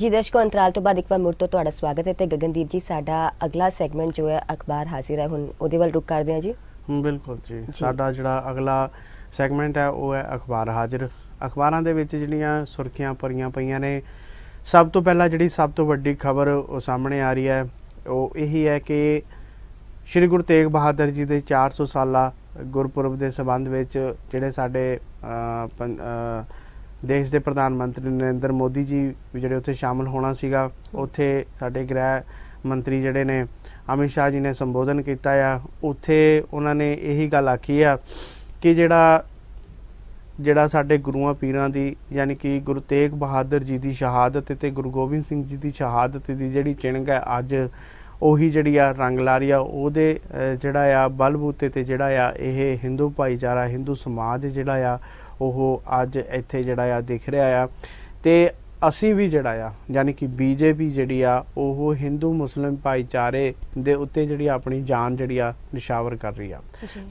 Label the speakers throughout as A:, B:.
A: ਜੀ ਦਰਸ਼ਕੋ ਅੰਤਰਾਲ ਤੋਂ ਬਾਅਦ ਇੱਕ ਵਾਰ ਮੁੜ ਤੋਂ ਤੁਹਾਡਾ ਸਵਾਗਤ ਹੈ ਤੇ ਗਗਨਦੀਪ ਜੀ ਸਾਡਾ ਅਗਲਾ ਸੈਗਮੈਂਟ ਜੋ ਹੈ ਅਖਬਾਰ ਹਾਜ਼ਰ ਹੈ ਹੁਣ ਉਹਦੇ ਵੱਲ ਰੁਕ ਕਰਦੇ ਹਾਂ ਜੀ
B: ਬਿਲਕੁਲ ਜੀ ਸਾਡਾ ਜਿਹੜਾ ਅਗਲਾ ਸੈਗਮੈਂਟ ਹੈ ਉਹ ਹੈ ਅਖਬਾਰ ਹਾਜ਼ਰ ਅਖਬਾਰਾਂ ਦੇ ਵਿੱਚ ਜਿਹੜੀਆਂ ਸੁਰਖੀਆਂ ਪਰੀਆਂ ਪਈਆਂ ਨੇ ਸਭ ਤੋਂ ਪਹਿਲਾਂ ਜਿਹੜੀ ਸਭ ਤੋਂ ਵੱਡੀ ਖਬਰ ਉਹ ਸਾਹਮਣੇ ਆ ਰਹੀ ਹੈ ਉਹ ਇਹੀ ਹੈ ਕਿ ਸ਼੍ਰੀ ਗੁਰੂ ਤੇਗ ਬਹਾਦਰ ਜੀ ਦੇ 400 ਸਾਲਾ ਗੁਰਪੁਰਬ ਦੇ ਸਬੰਧ ਵਿੱਚ ਜਿਹੜੇ ਸਾਡੇ ਦੇਸ਼ ਦੇ ਪ੍ਰਧਾਨ ਮੰਤਰੀ ਨਰਿੰਦਰ ਮੋਦੀ ਜੀ ਜਿਹੜੇ ਉੱਥੇ ਸ਼ਾਮਲ ਹੋਣਾ ਸੀਗਾ ਉੱਥੇ ਸਾਡੇ ਗ੍ਰਹਿ ਮੰਤਰੀ ਜਿਹੜੇ ਨੇ ਅਮਿਤ ਸ਼ਾਹ ਜੀ ਨੇ ਸੰਬੋਧਨ ਕੀਤਾ ਆ ਉੱਥੇ ਉਹਨਾਂ ਨੇ ਇਹੀ ਗੱਲ ਆਖੀ ਆ ਕਿ ਜਿਹੜਾ ਜਿਹੜਾ ਸਾਡੇ ਗੁਰੂਆਂ ਪੀਰਾਂ ਦੀ ਯਾਨੀ ਕਿ ਗੁਰੂ ਤੇਗ ਬਹਾਦਰ ਜੀ ਦੀ ਸ਼ਹਾਦਤ ਤੇ ਗੁਰੂ ਗੋਬਿੰਦ ਸਿੰਘ ਜੀ ਦੀ ਸ਼ਹਾਦਤ ਦੀ ਜਿਹੜੀ ਚਿੰਗ ਹੈ ਅੱਜ ਉਹੀ ਜਿਹੜੀ ਆ ਰੰਗ ਲਾਰੀ ਆ ਉਹਦੇ ਜਿਹੜਾ ਆ ਬਲਬੂਤੇ ਤੇ ਜਿਹੜਾ ਆ ਇਹ ਹਿੰਦੂ ਭਾਈਚਾਰਾ ਹਿੰਦੂ ਸਮਾਜ ਜਿਹੜਾ ਆ ਉਹ ਅੱਜ ਇੱਥੇ ਜਿਹੜਾ ਆ ਦਿਖ ਰਿਹਾ ਆ ਤੇ ਅਸੀਂ ਵੀ ਜਿਹੜਾ ਆ ਯਾਨੀ ਕਿ ਬੀਜੇਪੀ ਜਿਹੜੀ ਆ ਉਹ ਹਿੰਦੂ ਮੁਸਲਮ ਭਾਈਚਾਰੇ ਦੇ ਉੱਤੇ ਜਿਹੜੀ ਆਪਣੀ ਜਾਨ ਜਿਹੜੀ ਆ ਨਿਸ਼ਾਵਰ ਕਰ ਰਹੀ ਆ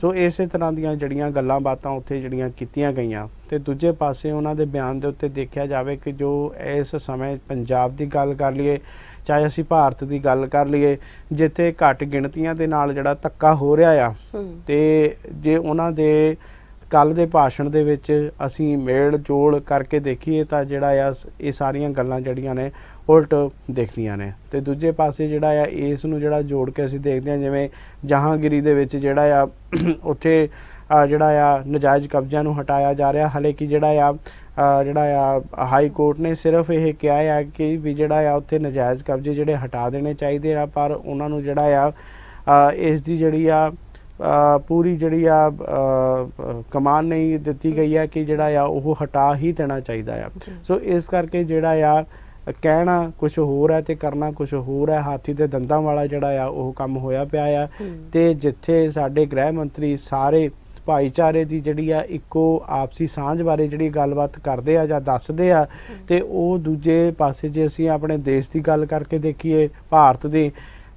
B: ਸੋ ਇਸੇ ਤਰ੍ਹਾਂ ਦੀਆਂ ਜਿਹੜੀਆਂ ਗੱਲਾਂ ਬਾਤਾਂ ਉੱਥੇ ਜਿਹੜੀਆਂ ਕੀਤੀਆਂ ਗਈਆਂ ਤੇ ਦੂਜੇ ਪਾਸੇ ਉਹਨਾਂ ਦੇ ਬਿਆਨ ਦੇ ਉੱਤੇ ਦੇਖਿਆ ਜਾਵੇ ਕਿ ਜੋ ਇਸ ਸਮੇਂ ਪੰਜਾਬ ਦੀ ਗੱਲ ਕਰ ਲਈਏ ਚਾਹੇ ਅਸੀਂ ਭਾਰਤ ਦੀ ਗੱਲ ਕਰ ਲਈਏ ਜਿੱਥੇ ਘੱਟ ਗਿਣਤੀਆਂ ਦੇ ਨਾਲ ਜਿਹੜਾ ਤੱਕਾ ਹੋ ਰਿਹਾ ਆ ਤੇ ਜੇ ਉਹਨਾਂ ਦੇ ਕੱਲ ਦੇ ਭਾਸ਼ਣ ਦੇ ਵਿੱਚ ਅਸੀਂ ਮੇਲ ਜੋੜ ਕਰਕੇ ਦੇਖੀਏ ਤਾਂ ਜਿਹੜਾ ਆ ਇਹ ਸਾਰੀਆਂ ਗੱਲਾਂ ਜਿਹੜੀਆਂ ਨੇ ਉਲਟ ਦੇਖਦੀਆਂ ਨੇ ਤੇ ਦੂਜੇ ਪਾਸੇ ਜਿਹੜਾ ਆ ਇਸ ਨੂੰ ਜਿਹੜਾ ਜੋੜ ਕੇ ਅਸੀਂ ਦੇਖਦੇ ਹਾਂ ਜਿਵੇਂ ਜਹਾਂਗੀਰੀ ਦੇ ਵਿੱਚ ਜਿਹੜਾ ਆ ਉੱਥੇ ਜਿਹੜਾ ਆ ਨਜਾਇਜ਼ ਕਬਜ਼ਿਆਂ ਨੂੰ ਹਟਾਇਆ ਜਾ ਰਿਹਾ ਹਲੇ ਕਿ ਜਿਹੜਾ ਆ ਜਿਹੜਾ ਆ ਹਾਈ ਕੋਰਟ ਨੇ ਸਿਰਫ ਇਹ ਕਿਹਾ ਆ ਕਿ ਵੀ ਜਿਹੜਾ ਆ ਉੱਥੇ ਨਜਾਇਜ਼ ਕਬਜ਼ੇ ਜਿਹੜੇ ਹਟਾ ਦੇਣੇ ਚਾਹੀਦੇ ਆ ਪਰ ਉਹਨਾਂ ਨੂੰ ਜਿਹੜਾ ਆ ਇਸ ਦੀ ਜਿਹੜੀ ਆ ਪੂਰੀ ਜਿਹੜੀ ਆ ਕਮਾਨ ਨਹੀਂ ਦਿੱਤੀ ਗਈ ਹੈ ਕਿ ਜਿਹੜਾ ਆ ਉਹ ਹਟਾ ਹੀ ਦੇਣਾ ਚਾਹੀਦਾ ਆ ਸੋ ਇਸ ਕਰਕੇ ਜਿਹੜਾ ਆ ਕਹਿਣਾ ਕੁਝ ਹੋਰ ਹੈ ਤੇ ਕਰਨਾ ਕੁਝ ਹੋਰ ਹੈ ਹਾਥੀ ਤੇ ਦੰਦਾਂ ਵਾਲਾ ਜਿਹੜਾ ਆ ਉਹ ਕੰਮ ਹੋਇਆ ਪਿਆ ਆ ਤੇ ਜਿੱਥੇ ਸਾਡੇ ਗ੍ਰਹਿ ਮੰਤਰੀ ਸਾਰੇ ਭਾਈਚਾਰੇ ਦੀ ਜਿਹੜੀ ਆ ਇੱਕੋ ਆਪਸੀ ਸਾਂਝ ਬਾਰੇ ਜਿਹੜੀ ਗੱਲਬਾਤ ਕਰਦੇ ਆ ਜਾਂ ਦੱਸਦੇ ਆ ਤੇ ਉਹ ਦੂਜੇ ਪਾਸੇ ਜੇ ਅਸੀਂ ਆਪਣੇ ਦੇਸ਼ ਦੀ ਗੱਲ ਕਰਕੇ ਦੇਖੀਏ ਭਾਰਤ ਦੇ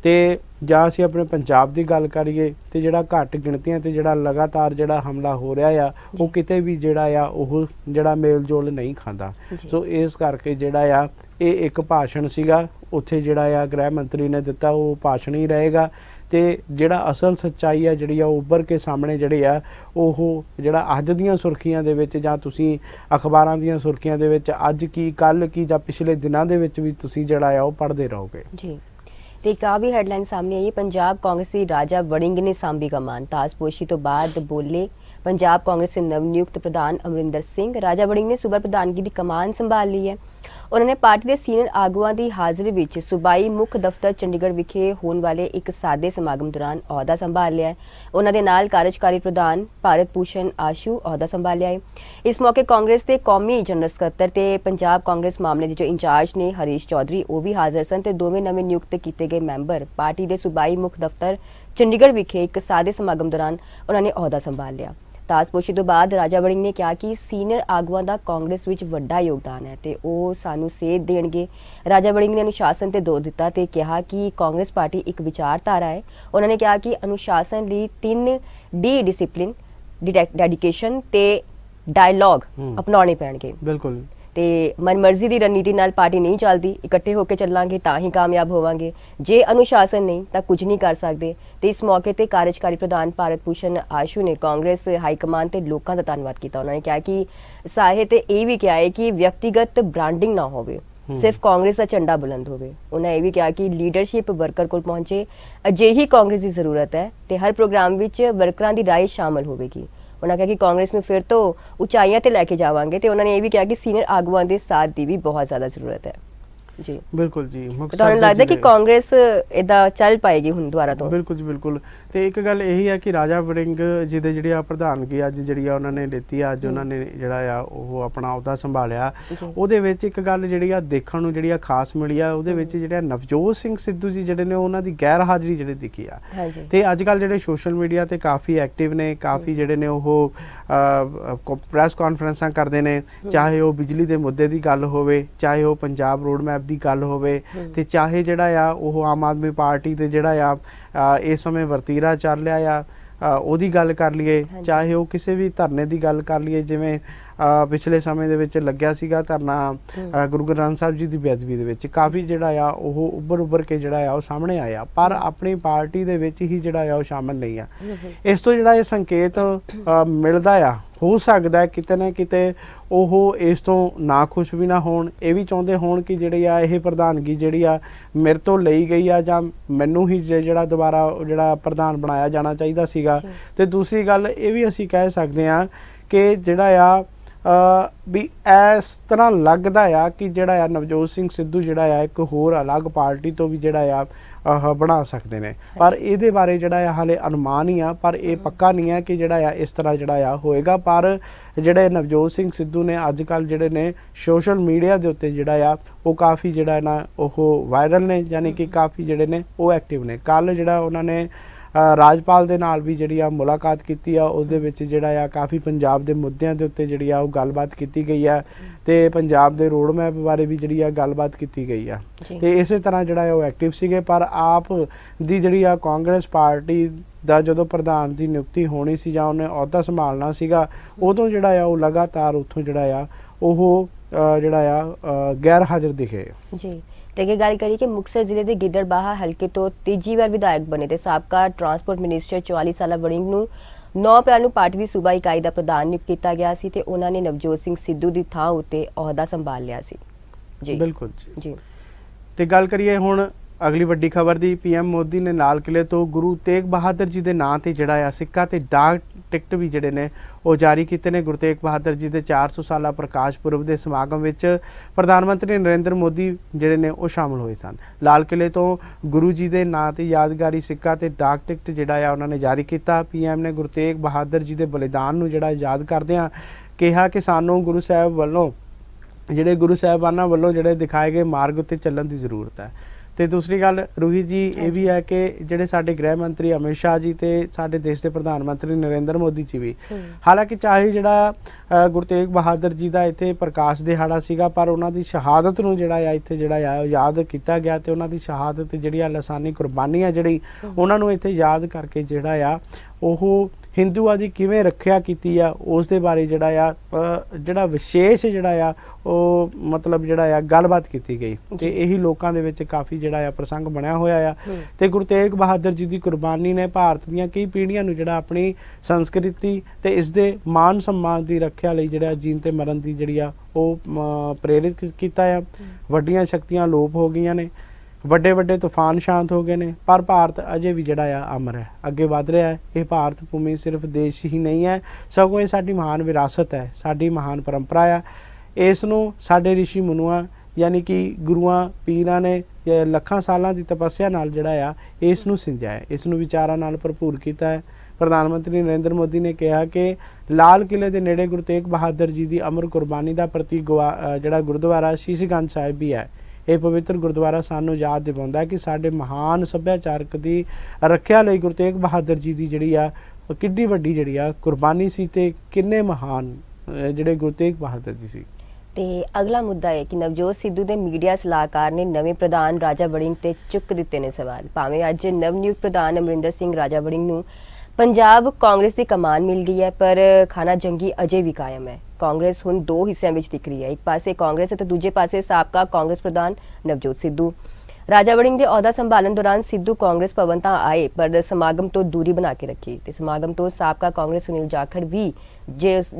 B: ਤੇ ਜਾਂ ਅਸੀਂ ਆਪਣੇ ਪੰਜਾਬ ਦੀ ਗੱਲ ਕਰੀਏ ਤੇ ਜਿਹੜਾ ਘੱਟ ਗਿਣਤੀਆਂ ਤੇ ਜਿਹੜਾ ਲਗਾਤਾਰ ਜਿਹੜਾ ਹਮਲਾ ਹੋ ਰਿਹਾ ਆ ਉਹ ਕਿਤੇ ਵੀ ਜਿਹੜਾ ਆ ਉਹ ਜਿਹੜਾ ਮੇਲ ਜੋਲ ਨਹੀਂ ਖਾਂਦਾ ਸੋ ਇਸ ਕਰਕੇ ਜਿਹੜਾ ਆ ਇਹ ਇੱਕ ਭਾਸ਼ਣ ਸੀਗਾ ਉੱਥੇ ਜਿਹੜਾ ਆ ਗ੍ਰਹਿ ਮੰਤਰੀ ਨੇ ਦਿੱਤਾ ਉਹ ਭਾਸ਼ਣ ਹੀ ਰਹੇਗਾ ਤੇ ਜਿਹੜਾ ਅਸਲ ਸੱਚਾਈ ਆ ਜਿਹੜੀ ਆ ਉੱਭਰ ਕੇ ਸਾਹਮਣੇ ਜਿਹੜੇ ਆ ਉਹ ਜਿਹੜਾ ਅੱਜ ਦੀਆਂ ਸੁਰਖੀਆਂ ਦੇ ਵਿੱਚ ਜਾਂ ਤੁਸੀਂ ਅਖਬਾਰਾਂ ਦੀਆਂ ਸੁਰਖੀਆਂ ਦੇ ਵਿੱਚ ਅੱਜ ਕੀ ਕੱਲ ਕੀ ਜਾਂ ਪਿਛਲੇ ਦਿਨਾਂ ਦੇ ਵਿੱਚ ਵੀ ਤੁਸੀਂ ਜਿਹੜਾ ਆ ਉਹ ਪੜ੍ਹਦੇ ਰਹੋਗੇ
A: ਜੀ ਤੇ ਇੱਕ ਆ ਵੀ ਹੈਡਲਾਈਨ ਸਾਹਮਣੇ ਆਈ ਹੈ ਪੰਜਾਬ ਕਾਂਗਰਸੀ ਰਾਜਾ ਵੜਿੰਗ ਨੇ ਸਾਂਭੀ ਕਮਾਨ ਤਾਜਪੋਸ਼ੀ ਤੋਂ ਬਾਅਦ ਬੋਲੇ ਪੰਜਾਬ ਕਾਂਗਰਸ ਦੇ ਨਵ ਨਿਯੁਕਤ ਪ੍ਰਧਾਨ ਅਮਰਿੰਦਰ ਸਿੰਘ ਰਾਜਾ ਵੜਿੰਗ ਨੇ ਸੂਬਾ ਪ੍ਰਧਾਨਗੀ ਦੀ ਕਮਾਨ ਸੰਭਾਲ ਲਈ ਹੈ ਉਹਨਾਂ ਨੇ ਪਾਰਟੀ ਦੇ ਸੀਨੀਅਰ ਆਗੂਆਂ ਦੀ ਹਾਜ਼ਰੀ ਵਿੱਚ ਸੁਬਾਈ ਮੁੱਖ ਦਫ਼ਤਰ ਚੰਡੀਗੜ੍ਹ ਵਿਖੇ ਹੋਣ ਵਾਲੇ ਇੱਕ ਸਾਦੇ ਸਮਾਗਮ ਦੌਰਾਨ ਅਹੁਦਾ ਸੰਭਾਲ ਲਿਆ ਉਹਨਾਂ ਦੇ ਨਾਲ ਕਾਰਜਕਾਰੀ ਪ੍ਰਧਾਨ ਭਾਰਤ ਪੂਸ਼ਨ ਆਸ਼ੂ ਅਹੁਦਾ ਸੰਭਾਲ ਹੈ ਇਸ ਮੌਕੇ ਕਾਂਗਰਸ ਦੇ ਕੌਮੀ ਜਨਰਲ ਸਕੱਤਰ ਤੇ ਪੰਜਾਬ ਕਾਂਗਰਸ ਮਾਮਲੇ ਦੇ ਜੋ ਇੰਚਾਰਜ ਨੇ ਹਰੀਸ਼ ਚੌਧਰੀ ਉਹ ਵੀ ਹਾਜ਼ਰ ਸਨ ਤੇ ਦੋਵੇਂ ਨਵੇਂ ਨਿਯੁਕਤ ਕੀਤੇ ਗਏ ਮੈਂਬਰ ਪਾਰਟੀ ਦੇ ਸੁਬਾਈ ਮੁੱਖ ਦਫ਼ਤਰ ਚੰਡੀਗੜ੍ਹ ਵਿਖੇ ਇੱਕ ਸਾਦੇ ਸਮਾਗਮ ਦੌਰਾਨ ਉਹਨਾਂ ਨੇ ਅਹੁਦਾ ਸੰਭਾਲ ਲਿਆ ਤਾਸਪੋਸ਼ੀ ਤੋਂ ਬਾਅਦ ਰਾਜਾ ਵੜਿੰਗ ਨੇ ਕਿਹਾ ਕਿ ਸੀਨੀਅਰ ਆਗੂਆਂ ਦਾ ਕਾਂਗਰਸ ਵਿੱਚ ਵੱਡਾ ਯੋਗਦਾਨ ਹੈ ਤੇ ਉਹ ਸਾਨੂੰ ਸੇਧ ਦੇਣਗੇ ਰਾਜਾ ਵੜਿੰਗ ਨੇ ਅਨੁਸ਼ਾਸਨ ਤੇ ਜ਼ੋਰ ਦਿੱਤਾ ਤੇ ਕਿਹਾ ਕਿ ਕਾਂਗਰਸ ਪਾਰਟੀ ਇੱਕ ਵਿਚਾਰਧਾਰਾ ਹੈ ਉਹਨਾਂ ਨੇ ਕਿਹਾ ਕਿ ਅਨੁਸ਼ਾਸਨ ਲਈ 3 ਡੀ ਡਿਸਪਲਿਨ ਡੈਡੀਕੇਸ਼ਨ ਤੇ ਡਾਇਲੌਗ ਅਪਣਾਉਣੇ ਪੈਣਗੇ ਬਿਲਕੁਲ ਤੇ ਮਨਮਰਜ਼ੀ ਦੀ ਰਣਨੀਤੀ ਨਾਲ ਪਾਰਟੀ ਨਹੀਂ ਚੱਲਦੀ ਇਕੱਠੇ ਹੋ ਕੇ ਚੱਲਾਂਗੇ ਤਾਂ ਹੀ ਕਾਮਯਾਬ ਹੋਵਾਂਗੇ ਜੇ ਅਨੁਸ਼ਾਸਨ ਨਹੀਂ ਤਾਂ ਕੁਝ ਨਹੀਂ ਕਰ ਸਕਦੇ ਤੇ ਇਸ ਮੌਕੇ ਤੇ ਕਾਰਜਕਾਰੀ ਪ੍ਰਧਾਨ ਭਾਰਤ ਪੂਸ਼ਨ ਆਸ਼ੂ ਨੇ ਕਾਂਗਰਸ ਹਾਈ ਕਮਾਂਡ ਤੇ ਲੋਕਾਂ ਦਾ ਧੰਨਵਾਦ ਕੀਤਾ ਉਹਨਾਂ ਨੇ ਕਿਹਾ ਕਿ ਸਾਹੇ ਤੇ ਇਹ ਵੀ ਕਿਹਾ ਹੈ ਕਿ ਵਿਅਕਤੀਗਤ ਬ੍ਰਾਂਡਿੰਗ ਨਾ ਹੋਵੇ ਸਿਰਫ ਕਾਂਗਰਸ ਦਾ ਝੰਡਾ ਬੁਲੰਦ ਹੋਵੇ ਉਹਨਾਂ ਇਹ ਵੀ ਕਿਹਾ ਕਿ ਲੀਡਰਸ਼ਿਪ ਵਰਕਰ ਕੋਲ ਪਹੁੰਚੇ ਅਜੇ ਹੀ ਕਾਂਗਰਸ ਦੀ ਜ਼ਰੂਰਤ ਹੈ ਤੇ ਹਰ ਪ੍ਰੋਗਰਾਮ ਵਿੱਚ ਵਰਕਰਾਂ ਦੀ رائے ਸ਼ਾਮਲ ਹੋਵੇਗੀ ਉਹਨਾਂ ਕਿਹਾ ਕਿ ਕਾਂਗਰਸ ਨੂੰ ਫਿਰ ਤੋਂ ਉਚਾਈਆਂ ਤੇ ਲੈ ਕੇ ਜਾਵਾਂਗੇ ਤੇ ਉਹਨਾਂ ਨੇ ਇਹ ਵੀ ਕਿਹਾ ਕਿ ਸੀਨੀਅਰ ਆਗੂਆਂ ਦੇ ਸਾਥ ਦੀ ਵੀ ਬਹੁਤ ਜ਼ਿਆਦਾ ਜ਼ਰੂਰਤ ਹੈ
B: ਜੀ ਬਿਲਕੁਲ ਜੀ ਤੁਹਾਨੂੰ ਲੱਗਦਾ ਕਿ ਕਾਂਗਰਸ ਇਹਦਾ ਚੱਲ ਪਾਏਗੀ ਹੁਣ ਦੁਆਰਾ ਤੋਂ ਬਿਲਕੁਲ ਜੀ ਬਿਲਕੁਲ ਤੇ ਇੱਕ ਗੱਲ ਇਹੀ ਆ ਕਿ ਰਾਜਾ ਵੜਿੰਗ ਜੀ ਦੇ ਆ ਪ੍ਰਧਾਨਗੀ ਅੱਜ ਜਿਹੜੀ ਆ ਉਹਨਾਂ ਨੇ ਦਿੱਤੀ ਅੱਜ ਉਹਨਾਂ ਨੇ ਜਿਹੜਾ ਆ ਉਹ ਆਪਣਾ ਅਹੁਦਾ ਸੰਭਾਲਿਆ ਉਹਦੇ ਵਿੱਚ ਇੱਕ ਗੱਲ ਜਿਹੜੀ ਆ ਦੇਖਣ ਨੂੰ ਜਿਹੜੀ ਆ ਖਾਸ ਮਿਲੀ ਆ ਉਹਦੇ ਵਿੱਚ ਜਿਹੜਾ ਨਵਜੋਤ ਸਿੰਘ ਸਿੱਧੂ ਜੀ ਜਿਹੜੇ ਨੇ ਉਹਨਾਂ ਦੀ ਗੈਰ ਹਾਜ਼ਰੀ ਜਿਹੜੇ ਦਿਖੀ ਆ ਤੇ ਅੱਜ ਕੱਲ ਜਿਹੜੇ ਸੋਸ਼ਲ ਮੀਡੀਆ ਤੇ ਕਾਫੀ ਐਕਟਿਵ ਨੇ ਕਾਫੀ ਜਿਹੜੇ ਨੇ ਉਹ ਪ੍ਰੈਸ ਕਾਨਫਰੰਸਾਂ ਕਰਦੇ ਨੇ ਚਾਹੇ ਉਹ ਬਿਜਲੀ ਦੇ ਮੁੱਦੇ ਦੀ ਗੱਲ ਹੋਵੇ ਚਾਹੇ ਉਹ ਪੰਜਾਬ ਰੋਡ ਮੈਪ ਦੀ ਗੱਲ ਹੋਵੇ ਤੇ ਚਾਹੇ ਜਿਹੜਾ ਆ ਉਹ ਆਮ ਆਦਮੀ ਪਾਰਟੀ ਤੇ ਜਿਹੜਾ ਆ ਇਸ ਸਮੇਂ ਵਰਤੀਰਾ ਚੱਲ ਰਿਹਾ ਆ ਉਹਦੀ ਗੱਲ ਕਰ ਲਈਏ ਚਾਹੇ ਉਹ ਕਿਸੇ ਵੀ ਧਰਨੇ ਦੀ ਗੱਲ ਕਰ ਲਈਏ ਜਿਵੇਂ ਪਿਛਲੇ ਸਮੇਂ ਦੇ ਵਿੱਚ ਲੱਗਿਆ ਸੀਗਾ ਧਰਨਾ ਗੁਰੂ ਗ੍ਰੰਥ ਸਾਹਿਬ ਜੀ ਦੀ ਬੇਅਦਬੀ ਦੇ ਵਿੱਚ ਕਾਫੀ ਜਿਹੜਾ ਆ ਉਹ ਉੱਭਰ ਉੱਭਰ ਕੇ ਜਿਹੜਾ ਆ ਉਹ ਸਾਹਮਣੇ ਆਇਆ ਪਰ ਆਪਣੀ ਪਾਰਟੀ ਦੇ ਵਿੱਚ ਹੀ ਜਿਹੜਾ ਆ ਉਹ ਸ਼ਾਮਲ ਨਹੀਂ ਆ ਇਸ ਤੋਂ ਜਿਹੜਾ ਇਹ ਸੰਕੇਤ ਮਿਲਦਾ ਆ ਹੋ ਸਕਦਾ ਕਿਤੇ ਨਾ ਕਿਤੇ ਉਹ ਇਸ ਤੋਂ ਨਾ ਖੁਸ਼ ਵੀ ਨਾ ਹੋਣ ਇਹ ਵੀ ਚਾਹੁੰਦੇ ਹੋਣ ਕਿ ਜਿਹੜੀ ਆ ਇਹ ਪ੍ਰਧਾਨਗੀ ਜਿਹੜੀ ਆ ਮੇਰੇ ਤੋਂ ਲਈ ਗਈ ਆ ਜਾਂ ਮੈਨੂੰ ਹੀ ਜਿਹੜਾ ਦੁਬਾਰਾ ਜਿਹੜਾ ਪ੍ਰਧਾਨ ਬਣਾਇਆ ਜਾਣਾ ਚਾਹੀਦਾ ਸੀਗਾ ਤੇ ਦੂਸਰੀ ਗੱਲ ਇਹ ਵੀ ਅਸੀਂ ਕਹਿ ਸਕਦੇ ਆ ਕਿ ਜਿਹੜਾ ਆ ਵੀ ਇਸ ਤਰ੍ਹਾਂ ਲੱਗਦਾ ਆ ਕਿ ਜਿਹੜਾ ਆ ਨਵਜੋਤ ਸਿੰਘ ਸਿੱਧੂ ਜਿਹੜਾ ਆ ਇੱਕ ਹੋਰ ਅਲੱਗ ਪਾਰਟੀ ਤੋਂ ਵੀ ਜਿਹੜਾ ਆ ਬਣਾ ਸਕਦੇ ਨੇ ਪਰ ਇਹਦੇ ਬਾਰੇ ਜਿਹੜਾ ਆ ਹਾਲੇ ਅਨੁਮਾਨ ਹੀ ਆ ਪਰ ਇਹ ਪੱਕਾ ਨਹੀਂ ਆ ਕਿ ਜਿਹੜਾ ਆ ਇਸ ਤਰ੍ਹਾਂ ਜਿਹੜਾ ਆ ਹੋਏਗਾ ਪਰ ਜਿਹੜੇ ਨਵਜੋਤ ਸਿੰਘ ਸਿੱਧੂ ਨੇ ਅੱਜ ਕੱਲ ਜਿਹੜੇ ਨੇ ਸੋਸ਼ਲ ਮੀਡੀਆ ਦੇ ਉੱਤੇ ਜਿਹੜਾ ਆ ਉਹ ਕਾਫੀ ਜਿਹੜਾ ਨਾ ਉਹ ਵਾਇਰਲ ਨੇ ਯਾਨੀ ਕਿ ਕਾਫੀ ਜਿਹੜੇ ਨੇ ਉਹ ਐਕਟਿਵ ਨੇ ਕੱਲ ਜਿਹੜਾ ਉਹਨਾਂ ਨੇ ਰਾਜਪਾਲ ਦੇ ਨਾਲ ਵੀ ਜਿਹੜੀ ਆ ਮੁਲਾਕਾਤ ਕੀਤੀ ਆ ਉਸ ਦੇ ਵਿੱਚ ਜਿਹੜਾ ਆ ਕਾਫੀ ਪੰਜਾਬ ਦੇ ਮੁੱਦਿਆਂ ਦੇ ਉੱਤੇ ਜਿਹੜੀ ਆ ਉਹ ਗੱਲਬਾਤ ਕੀਤੀ ਗਈ ਆ ਤੇ ਪੰਜਾਬ ਦੇ ਰੋਡ ਮੈਪ ਬਾਰੇ ਵੀ ਜਿਹੜੀ ਆ ਗੱਲਬਾਤ ਕੀਤੀ ਗਈ ਆ ਤੇ ਇਸੇ ਤਰ੍ਹਾਂ ਜਿਹੜਾ ਉਹ ਐਕਟਿਵ ਸੀਗੇ ਪਰ ਆਪ ਦੀ ਜਿਹੜੀ ਆ ਕਾਂਗਰਸ ਪਾਰਟੀ ਦਾ ਜਦੋਂ ਪ੍ਰਧਾਨ ਦੀ ਨਿਯੁਕਤੀ ਹੋਣੀ ਸੀ ਜਾਂ ਉਹਨੇ ਅਹੁਦਾ ਸੰਭਾਲਣਾ ਸੀਗਾ ਉਦੋਂ ਜਿਹੜਾ ਆ ਉਹ ਲਗਾਤਾਰ ਉੱਥੋਂ ਜਿਹੜਾ ਆ ਉਹ ਜਿਹੜਾ ਆ ਗੈਰ ਹਾਜ਼ਰ ਦਿਖੇ ਜੀ
A: ਤੇ ਅੱਗੇ ਗੱਲ ਕਰੀਏ ਕਿ ਮੁਕਸਰ ਜ਼ਿਲ੍ਹੇ ਦੇ ਗਿੱਦੜਬਾਹਾ ਹਲਕੇ ਤੋਂ ਤੀਜੀ ਵਾਰ ਵਿਧਾਇਕ ਬਣੇ ਤੇ ਸਾਬਕਾ ਟਰਾਂਸਪੋਰਟ ਮਿਨਿਸਟਰ 44 ਸਾਲਾ ਵੜਿੰਗ ਨੂੰ 9 ਅਪ੍ਰੈਲ ਨੂੰ ਪਾਰਟੀ ਦੀ ਸੂਬਾ ਇਕਾਈ ਦਾ ਪ੍ਰਧਾਨ ਨਿਯੁਕਤ ਕੀਤਾ ਗਿਆ ਸੀ ਤੇ ਉਹਨਾਂ ਨੇ ਨਵਜੋਤ ਸਿੰਘ ਸਿੱਧੂ ਦੀ ਥਾਂ ਉਤੇ ਅਹੁਦਾ ਸੰਭਾਲ ਲਿਆ ਸੀ
B: ਜੀ ਬਿਲਕੁਲ ਜੀ ਤੇ ਗੱਲ ਕਰੀਏ ਹੁਣ ਅਗਲੀ ਵੱਡੀ ਖਬਰ ਦੀ ਪੀਐਮ ਮੋਦੀ ਨੇ ਲਾਲ ਕਿਲੇ ਤੋਂ ਗੁਰੂ ਤੇਗ ਬਹਾਦਰ ਜੀ ਦੇ ਨਾਂ ਤੇ ਜਿਹੜਾ ਆ ਸਿੱਕਾ ਤੇ ਡਾਕ ਟਿਕਟ ਵੀ ਜਿਹੜੇ ਨੇ ਉਹ ਜਾਰੀ ਕੀਤੇ ਨੇ ਗੁਰਤੇਗ ਬਹਾਦਰ ਜੀ ਦੇ 400 ਸਾਲਾ ਪ੍ਰਕਾਸ਼ ਪੁਰਬ ਦੇ ਸਮਾਗਮ ਵਿੱਚ ਪ੍ਰਧਾਨ ਮੰਤਰੀ ਨਰਿੰਦਰ ਮੋਦੀ ਜਿਹੜੇ ਨੇ ਉਹ ਸ਼ਾਮਲ ਹੋਏ ਸਨ ਲਾਲ ਕਿਲੇ ਤੋਂ ਗੁਰੂ ਜੀ ਦੇ ਨਾਂ ਤੇ ਯਾਦਗਾਰੀ ਸਿੱਕਾ ਤੇ ਡਾਕ ਟਿਕਟ ਜਿਹੜਾ ਆ ਉਹਨਾਂ ਨੇ ਜਾਰੀ ਕੀਤਾ ਪੀਐਮ ਨੇ ਗੁਰਤੇਗ ਬਹਾਦਰ ਜੀ ਦੇ ਬਲੀਦਾਨ ਨੂੰ ਜਿਹੜਾ ਯਾਦ ਕਰਦੇ ਆ ਕਿਹਾ ਕਿ ਸਾਨੂੰ ਗੁਰੂ ਸਾਹਿਬ ਵੱਲੋਂ ਜਿਹੜੇ ਗੁਰੂ ਸਾਹਿਬਾਨਾਂ ਵੱਲੋਂ ਜਿਹੜੇ ਦਿਖਾਏ ਗਏ ਮਾਰਗ ਉੱਤੇ ਚੱਲਣ ਦੀ ਜ਼ਰੂਰਤ ਹੈ ਤੇ ਦੂਸਰੀ ਗੱਲ ਰੂਹੀ ਜੀ ਇਹ ਵੀ ਹੈ ਕਿ ਜਿਹੜੇ ਸਾਡੇ ਗ੍ਰਹਿ ਮੰਤਰੀ ਅਮਿਤ ਸ਼ਾਹ ਜੀ ਤੇ ਸਾਡੇ ਦੇਸ਼ ਦੇ ਪ੍ਰਧਾਨ ਮੰਤਰੀ ਨਰਿੰਦਰ ਮੋਦੀ ਜੀ ਵੀ ਹਾਲਾਂਕਿ ਚਾਹੇ ਜਿਹੜਾ ਗੁਰਤੇਗ ਬਹਾਦਰ ਜੀ ਦਾ ਇੱਥੇ ਪ੍ਰਕਾਸ਼ ਦਿਹਾੜਾ ਸੀਗਾ ਪਰ ਉਹਨਾਂ ਦੀ ਸ਼ਹਾਦਤ ਨੂੰ ਜਿਹੜਾ ਆ ਇੱਥੇ ਜਿਹੜਾ ਆ ਯਾਦ ਕੀਤਾ ਗਿਆ ਤੇ ਉਹਨਾਂ ਦੀ ਸ਼ਹਾਦਤ ਜਿਹੜੀ ਆ ਲਸਾਨੀ ਕੁਰਬਾਨੀਆਂ ਜਿਹੜੀ ਉਹਨਾਂ ਨੂੰ ਇੱਥੇ ਯਾਦ ਕਰਕੇ ਜਿਹੜਾ ਆ ਉਹ ਹਿੰਦੂਆਦੀ ਕਿਵੇਂ ਰੱਖਿਆ ਕੀਤੀ ਆ ਉਸ ਦੇ ਬਾਰੇ ਜਿਹੜਾ ਆ ਜਿਹੜਾ ਵਿਸ਼ੇਸ਼ ਜਿਹੜਾ ਆ ਉਹ ਮਤਲਬ ਜਿਹੜਾ ਆ ਗੱਲਬਾਤ ਕੀਤੀ ਗਈ ਤੇ ਇਹੀ ਲੋਕਾਂ ਦੇ ਵਿੱਚ ਕਾਫੀ ਜਿਹੜਾ ਆ ਪ੍ਰਸੰਗ ਬਣਿਆ ਹੋਇਆ ਆ ਤੇ ਗੁਰੂ ਤੇਗ ਬਹਾਦਰ ਜੀ ਦੀ ਕੁਰਬਾਨੀ ਨੇ ਭਾਰਤ ਦੀਆਂ ਕਈ ਪੀੜ੍ਹੀਆਂ ਨੂੰ ਜਿਹੜਾ ਆਪਣੀ ਸੰਸਕ੍ਰਿਤੀ ਤੇ ਇਸ ਦੇ ਮਾਨ ਸਨਮਾਨ ਦੀ ਰੱਖਿਆ ਲਈ ਜਿਹੜਾ ਜੀਨ ਤੇ ਮਰਨ ਦੀ ਜਿਹੜੀ ਆ ਉਹ ਪ੍ਰੇਰਿਤ ਕੀਤਾ ਆ ਵੱਡੀਆਂ ਸ਼ਕਤੀਆਂ ਲੋਪ ਹੋ ਗਈਆਂ ਨੇ ਵੱਡੇ ਵੱਡੇ ਤੂਫਾਨ ਸ਼ਾਂਤ ਹੋ ਗਏ ਨੇ ਪਰ ਭਾਰਤ ਅਜੇ ਵੀ ਜਿਹੜਾ ਆ ਅਮਰ ਹੈ ਅੱਗੇ ਵਧ ਰਿਹਾ ਹੈ ਇਹ ਭਾਰਤ ਭੂਮੀ ਸਿਰਫ ਦੇਸ਼ ਹੀ ਨਹੀਂ ਹੈ ਸਗੋਂ ਇਹ ਸਾਡੀ ਮਹਾਨ ਵਿਰਾਸਤ ਹੈ ਸਾਡੀ ਮਹਾਨ ਪਰੰਪਰਾ ਹੈ ਇਸ ਨੂੰ ਸਾਡੇ ॠषि ਮੁਨੂਆਂ ਯਾਨੀ ਕਿ ਗੁਰੂਆਂ ਪੀਰਾਂ ਨੇ ਲੱਖਾਂ ਸਾਲਾਂ ਦੀ ਤਪੱਸਿਆ ਨਾਲ ਜਿਹੜਾ ਆ ਇਸ ਨੂੰ ਸਿੰਜਾਇਆ ਇਸ ਨੂੰ ਵਿਚਾਰਾਂ ਨਾਲ ਭਰਪੂਰ ਕੀਤਾ ਹੈ ਪ੍ਰਧਾਨ ਮੰਤਰੀ ਨਰਿੰਦਰ ਮੋਦੀ ਨੇ ਕਿਹਾ ਕਿ ਲਾਲ ਕਿਲੇ ਦੇ ਨੇੜੇ ਗੁਰੂ ਤੇਗ ਬਹਾਦਰ ਜੀ ਦੀ ਅਮਰ ਕੁਰਬਾਨੀ ਦਾ ਪ੍ਰਤੀਕ ਜਿਹੜਾ ਗੁਰਦੁਆਰਾ ਸ਼ੀਸ਼ਗੰਜ ਸਾਹਿਬ ਵੀ ਹੈ ਇਹ ਪਵਿੱਤਰ ਗੁਰਦੁਆਰਾ ਸਾਨੂੰ ਯਾਦ ਦਿਵਾਉਂਦਾ ਹੈ ਕਿ ਸਾਡੇ ਮਹਾਨ ਸੱਭਿਆਚਾਰਕ ਦੀ ਰੱਖਿਆ ਲਈ ਗੁਰੂ ਤੇਗ ਬਹਾਦਰ ਜੀ ਦੀ ਜਿਹੜੀ ਆ ਕਿੰਨੀ ਵੱਡੀ ਜਿਹੜੀ ਆ ਕੁਰਬਾਨੀ ਸੀ ਤੇ ਕਿੰਨੇ ਮਹਾਨ ਜਿਹੜੇ ਗੁਰੂ ਤੇਗ ਬਹਾਦਰ ਜੀ ਸੀ
A: ਤੇ ਅਗਲਾ ਮੁੱਦਾ ਹੈ ਕਿ ਨਵਜੋਤ ਸਿੱਧੂ ਦੇ ਮੀਡੀਆ ਸਲਾਹਕਾਰ ਨੇ ਨਵੇਂ ਪ੍ਰਧਾਨ ਰਾਜਾ ਵੜਿੰਗ ਤੇ ਚੁੱਕ ਦਿੱਤੇ ਨੇ ਸਵਾਲ ਭਾਵੇਂ ਅੱਜ ਨਵ ਨਿਯੁਕਤ ਪ੍ਰਧਾਨ ਅਮਰਿੰਦਰ ਸਿੰਘ ਰਾਜਾ ਵੜਿੰਗ ਨੂੰ ਪੰਜਾਬ ਕਾਂਗਰਸ ਦੀ ਕਮਾਨ ਮਿਲ ਗਈ ਹੈ ਪਰ ਖਾਨਾ ਜੰਗੀ ਅਜੇ ਵੀ ਕਾਇਮ ਹੈ ਕਾਂਗਰਸ ਹੁਣ ਦੋ ਹਿੱਸਿਆਂ ਵਿੱਚ ਦਿਖ ਰਹੀ ਹੈ ਇੱਕ ਪਾਸੇ ਕਾਂਗਰਸ ਅਤੇ ਦੂਜੇ ਪਾਸੇ ਸਾਬਕਾ ਕਾਂਗਰਸ ਪ੍ਰਧਾਨ ਨਵਜੋਤ ਸਿੱਧੂ ਰਾਜਾ ਵੜਿੰਗ ਦੇ ਅਹੁਦਾ ਸੰਭਾਲਣ ਦੌਰਾਨ ਸਿੱਧੂ ਕਾਂਗਰਸ ਭਵਨ ਤਾਂ ਆਏ ਪਰ ਸਮਾਗਮ ਤੋਂ ਦੂਰੀ ਬਣਾ ਕੇ ਰੱਖੀ ਤੇ ਸਮਾਗਮ ਤੋਂ ਸਾਬਕਾ ਕਾਂਗਰਸ ਸੁਨੀਲ ਜਾਖੜ ਵੀ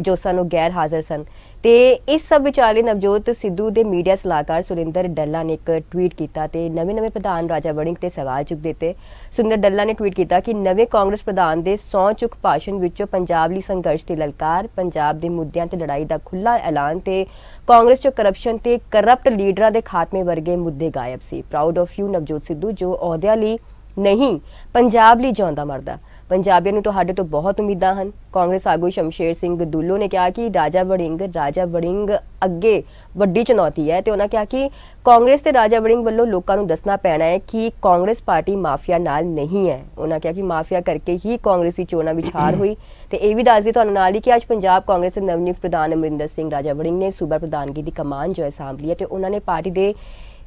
A: ਜੋ ਸਾਨੂੰ ਗੈਰ ਹਾਜ਼ਰ ਸਨ ਤੇ ਇਸ ਸਭ ਵਿਚਾਲੇ ਨਵਜੋਤ ਸਿੱਧੂ ਦੇ ਮੀਡੀਆ ਸਲਾਹਕਾਰ ਸੁਰਿੰਦਰ ਡੱਲਾ ਨੇ ਇੱਕ ਟਵੀਟ ਕੀਤਾ ਤੇ ਨਵੇਂ-ਨਵੇਂ ਪ੍ਰਧਾਨ ਰਾਜਾ ਵੜਿੰਗ ਤੇ ਸਵਾਲ ਚੁੱਕ ਦਿੱਤੇ ਸੁਰਿੰਦਰ ਡੱਲਾ ਨੇ ਟਵੀਟ ਕੀਤਾ ਕਿ ਨਵੇਂ ਕਾਂਗਰਸ ਪ੍ਰਧਾਨ ਦੇ ਸੌ ਚੁੱਕ ਭਾਸ਼ਣ ਵਿੱਚੋਂ ਪੰਜਾਬ ਲਈ ਸੰਘਰਸ਼ ਦੀ ਲਲਕਾਰ ਪੰਜਾਬ ਦੇ ਮੁੱਦਿਆਂ ਤੇ ਲੜਾਈ ਦਾ ਖੁੱਲਾ ਐਲਾਨ ਤੇ ਕਾਂਗਰਸ 'ਚ ਕਰਪਸ਼ਨ ਤੇ ਕਰਪਟ ਲੀਡਰਾਂ ਦੇ ਖਾਤਮੇ ਵਰਗੇ ਮੁੱਦੇ ਗਾਇਬ ਸੀ proud of you Navjot Sidhu ਜੋ ਅਹੁਦਿਆਂ ਲਈ ਨਹੀਂ ਪੰਜਾਬ ਲਈ ਜਾਂਦਾ ਮਰਦਾ ਪੰਜਾਬੀਆਂ ਨੂੰ ਤੁਹਾਡੇ ਤੋਂ ਬਹੁਤ ਉਮੀਦਾਂ ਹਨ ਕਾਂਗਰਸ ਆਗੂ ਸ਼ਮਸ਼ੇਰ ਸਿੰਘ ਦੁੱਲੋ ਨੇ ਕਿਹਾ ਕਿ ਰਾਜਾ ਵੜਿੰਗ ਰਾਜਾ ਵੜਿੰਗ ਅੱਗੇ ਵੱਡੀ ਚੁਣੌਤੀ ਹੈ ਤੇ ਉਹਨਾਂ ਕਿਹਾ ਕਿ ਕਾਂਗਰਸ ਤੇ ਰਾਜਾ ਵੜਿੰਗ ਵੱਲੋਂ ਲੋਕਾਂ ਨੂੰ ਦੱਸਣਾ ਪੈਣਾ ਹੈ ਕਿ ਕਾਂਗਰਸ ਪਾਰਟੀ ਮਾਫੀਆ ਨਾਲ ਨਹੀਂ ਹੈ ਉਹਨਾਂ ਕਿਹਾ ਕਿ ਮਾਫੀਆ ਕਰਕੇ ਹੀ ਕਾਂਗਰਸੀ ਚੋਣਾਂ ਵਿੱਚ ਹਾਰ ਹੋਈ ਤੇ ਇਹ ਵੀ ਦੱਸਦੀ ਤੁਹਾਨੂੰ ਨਾਲ ਹੀ ਕਿ ਅੱਜ ਪੰਜਾਬ ਕਾਂਗਰਸ ਦੇ ਨਵਨਿਯੁਕਤ ਪ੍ਰਧਾਨ ਅਮਰਿੰਦਰ ਸਿੰਘ ਰਾਜਾ ਵੜਿੰਗ ਨੇ ਸੂਬਾ ਪ੍ਰਧਾਨਗੀ ਦੀ ਕਮਾਨ ਜੋ ਹੈ ਸੰਭਾਲੀ ਹੈ ਤੇ ਉਹਨਾਂ ਨੇ ਪਾਰਟੀ ਦੇ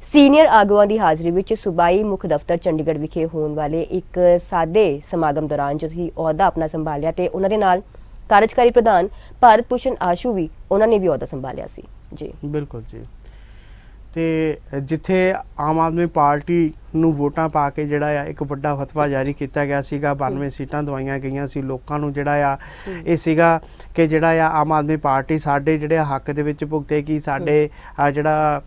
A: ਸੀਨੀਅਰ ਆਗੂਆਂ ਦੀ ਹਾਜ਼ਰੀ ਵਿੱਚ ਸੁਬਾਈ ਮੁੱਖ ਦਫ਼ਤਰ ਚੰਡੀਗੜ੍ਹ ਵਿਖੇ ਹੋਣ ਵਾਲੇ ਇੱਕ ਸਾਦੇ ਸਮਾਗਮ ਦੌਰਾਨ ਜੋ ਸੀ ਅਹੁਦਾ ਆਪਣਾ ਸੰਭਾਲਿਆ ਤੇ ਉਹਨਾਂ ਦੇ ਨਾਲ ਕਾਰਜਕਾਰੀ ਪ੍ਰਧਾਨ ਭਾਰਤ ਪੁਸ਼ਨ ਆਸ਼ੂ ਵੀ ਉਹਨਾਂ ਨੇ ਵੀ ਅਹੁਦਾ ਸੰਭਾਲਿਆ ਸੀ
B: ਜੀ ਬਿਲਕੁਲ ਜੀ ਤੇ ਜਿੱਥੇ ਆਮ ਆਦਮੀ ਪਾਰਟੀ ਨੂੰ ਵੋਟਾਂ ਪਾ ਕੇ ਜਿਹੜਾ ਆ ਇੱਕ ਵੱਡਾ ਫਤਵਾ ਜਾਰੀ ਕੀਤਾ ਗਿਆ ਸੀਗਾ 92 ਸੀਟਾਂ ਦਵਾਈਆਂ ਗਈਆਂ ਸੀ ਲੋਕਾਂ ਨੂੰ ਜਿਹੜਾ ਆ ਇਹ ਸੀਗਾ ਕਿ ਜਿਹੜਾ ਆ ਆਮ ਆਦਮੀ ਪਾਰਟੀ ਸਾਡੇ ਜਿਹੜੇ ਹੱਕ ਦੇ ਵਿੱਚ ਭੁਗਤੇ ਕੀ ਸਾਡੇ ਜਿਹੜਾ